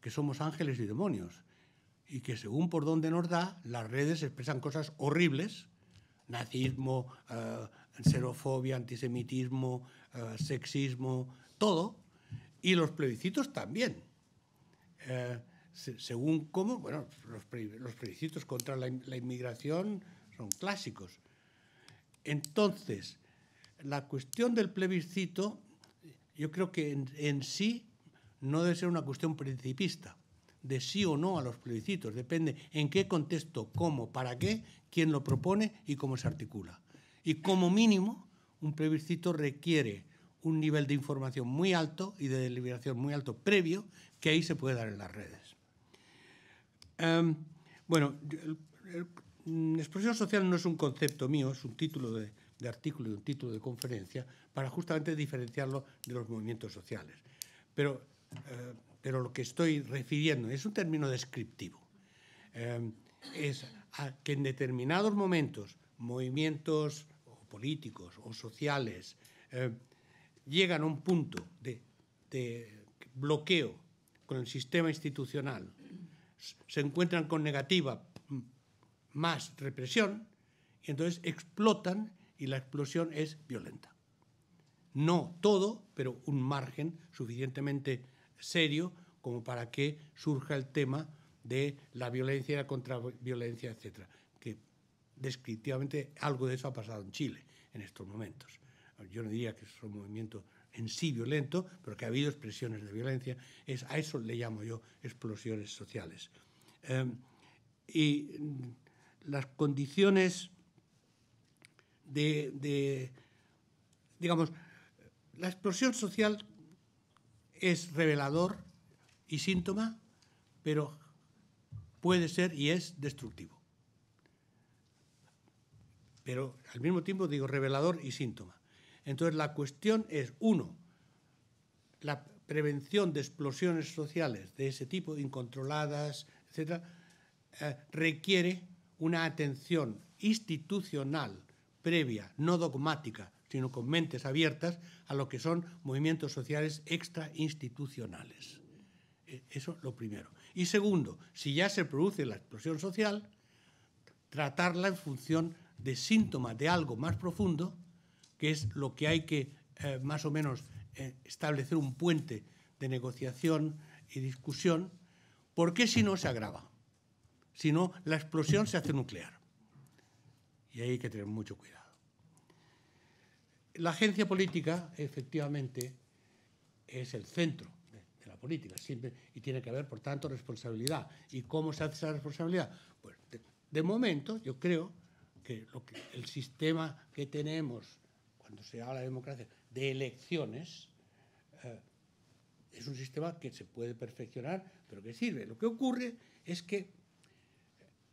que somos ángeles y demonios, y que según por dónde nos da, las redes expresan cosas horribles nazismo, eh, xenofobia antisemitismo, eh, sexismo, todo, y los plebiscitos también. Eh, según cómo, bueno, los, plebiscitos contra la, inmigración son clásicos. Entonces, la cuestión del plebiscito, yo creo que en sí no debe ser una cuestión principista de sí o no a los plebiscitos, depende en qué contexto, cómo, para qué, quién lo propone y cómo se articula. Y como mínimo, un plebiscito requiere un nivel de información muy alto y de deliberación muy alto previo que ahí se puede dar en las redes. Em, bueno, el, mm, expresión social no es un concepto mío, es un título de, artículo y un título de conferencia para justamente diferenciarlo de los movimientos sociales. Pero eh, pero lo que estoy refiriendo es un término descriptivo. Em, es a que en determinados momentos movimientos políticos o sociales em, llegan a un punto de, de bloqueo con el sistema institucional, se encuentran con negativa más represión y entonces explotan y la explosión es violenta. No todo, pero un margen suficientemente serio como para que surja el tema de la violencia y la contraviolencia, etc. que descriptivamente algo de eso ha pasado en Chile en estos momentos. Yo no diría que es un movimiento en sí violento, pero que ha habido expresiones de violencia, es, a eso le llamo yo explosiones sociales. Em, y las condiciones de, de, digamos, la explosión social es revelador y síntoma, pero puede ser y es destructivo. Pero al mismo tiempo digo revelador y síntoma. Entonces la cuestión es, uno, la prevención de explosiones sociales de ese tipo, incontroladas, etc., eh, requiere una atención institucional previa, no dogmática, sino con mentes abiertas a lo que son movimientos sociales extrainstitucionales. E, eso es lo primero. Y segundo, si ya se produce la explosión social, tratarla en función de síntomas de algo más profundo, que es lo que hay que eh, más o menos eh, establecer un puente de negociación y discusión, porque si no se agrava, si no la explosión se hace nuclear. Y ahí hay que tener mucho cuidado. La agencia política, efectivamente, es el centro de, la política siempre, y tiene que haber, por tanto, responsabilidad. ¿Y cómo se hace esa responsabilidad? Pues de, momento yo creo que, el sistema que tenemos cuando se habla de democracia, de elecciones, eh, es un sistema que se puede perfeccionar, pero que sirve. Lo que ocurre es que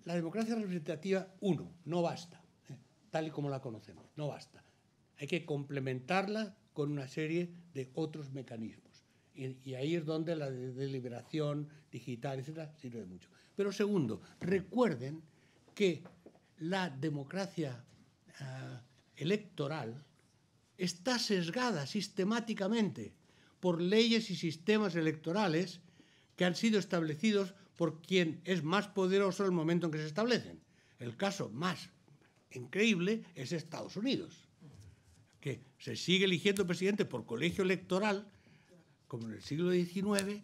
la democracia representativa, uno, no basta, eh, tal y como la conocemos, no basta hay que complementarla con una serie de otros mecanismos. Y, ahí es donde la deliberación digital, etcétera, sirve mucho. Pero segundo, recuerden que la democracia ah, electoral está sesgada sistemáticamente por leyes y sistemas electorales que han sido establecidos por quien es más poderoso en el momento en que se establecen. El caso más increíble es Estados Unidos que se sigue eligiendo presidente por colegio electoral, como en el siglo XIX,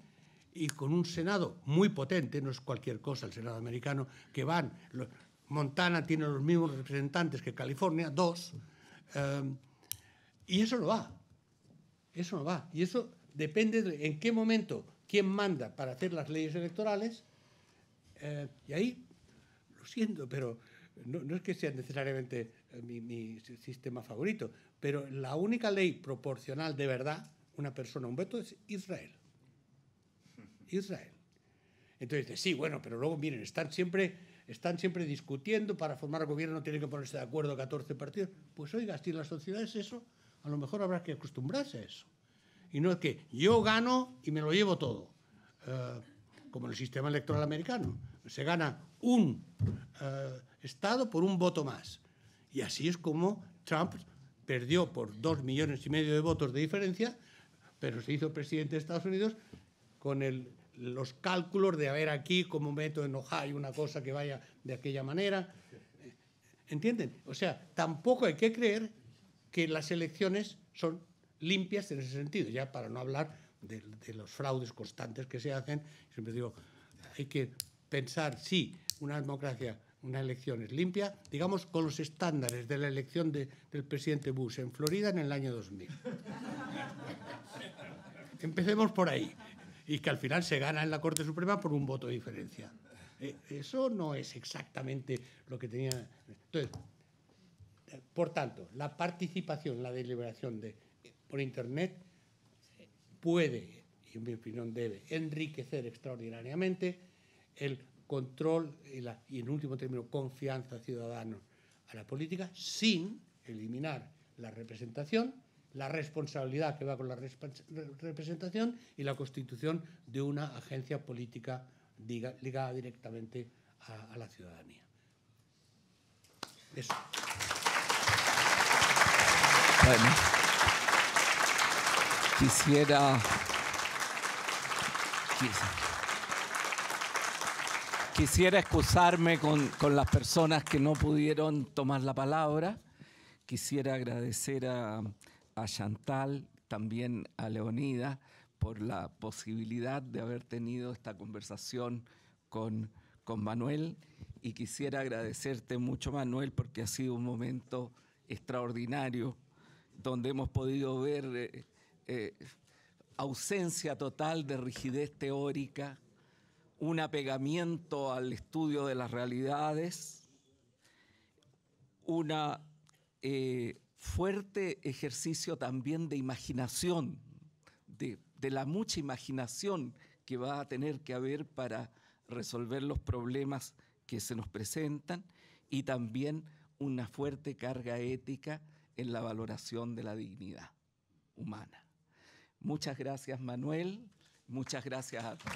y con un Senado muy potente, no es cualquier cosa el Senado americano, que van, Montana tiene los mismos representantes que California, dos, em, y eso no va, eso no va, y eso depende de en qué momento quién manda para hacer las leyes electorales, eh, y ahí, lo siento, pero no, no es que sea necesariamente eh, mi, sistema favorito. Pero la única ley proporcional de verdad, una persona, un veto, es Israel. Israel. Entonces, sí, bueno, pero luego, miren, están siempre, están siempre discutiendo para formar gobierno, tienen que ponerse de acuerdo 14 partidos. Pues oiga, si la sociedad es eso, a lo mejor habrá que acostumbrarse a eso. Y no es que yo gano y me lo llevo todo, eh, como en el sistema electoral americano. Se gana un eh, Estado por un voto más. Y así es como Trump perdió por dos millones y medio de votos de diferencia, pero se hizo presidente de Estados Unidos con los cálculos de haber aquí como meto en Ohio una cosa que vaya de aquella manera. ¿Entienden? O sea, tampoco hay que creer que las elecciones son limpias en ese sentido, ya para no hablar de, los fraudes constantes que se hacen. Siempre digo, hay que pensar, sí, una democracia elección es limpia, digamos, con los estándares de la elección del presidente Bush en Florida en el año 2000. Empecemos por ahí. Y que al final se gana en la Corte Suprema por un voto de diferencia. Eh, eso no es exactamente lo que tenía. Entonces, por tanto, la participación, la deliberación de, por Internet puede, y en mi opinión debe, enriquecer extraordinariamente el control y, en último término confianza ciudadana a la política sin eliminar la representación, la responsabilidad que va con la representación y la constitución de una agencia política ligada directamente a, la ciudadanía. Eso. Quisiera excusarme con, las personas que no pudieron tomar la palabra. Quisiera agradecer a, a Chantal, también a Leonida, por la posibilidad de haber tenido esta conversación con, con Manuel. Y quisiera agradecerte mucho, Manuel, porque ha sido un momento extraordinario donde hemos podido ver eh, eh, ausencia total de rigidez teórica, un apegamiento al estudio de las realidades, un eh, fuerte ejercicio también de imaginación, de, de la mucha imaginación que va a tener que haber para resolver los problemas que se nos presentan y también una fuerte carga ética en la valoración de la dignidad humana. Muchas gracias Manuel, muchas gracias a todos.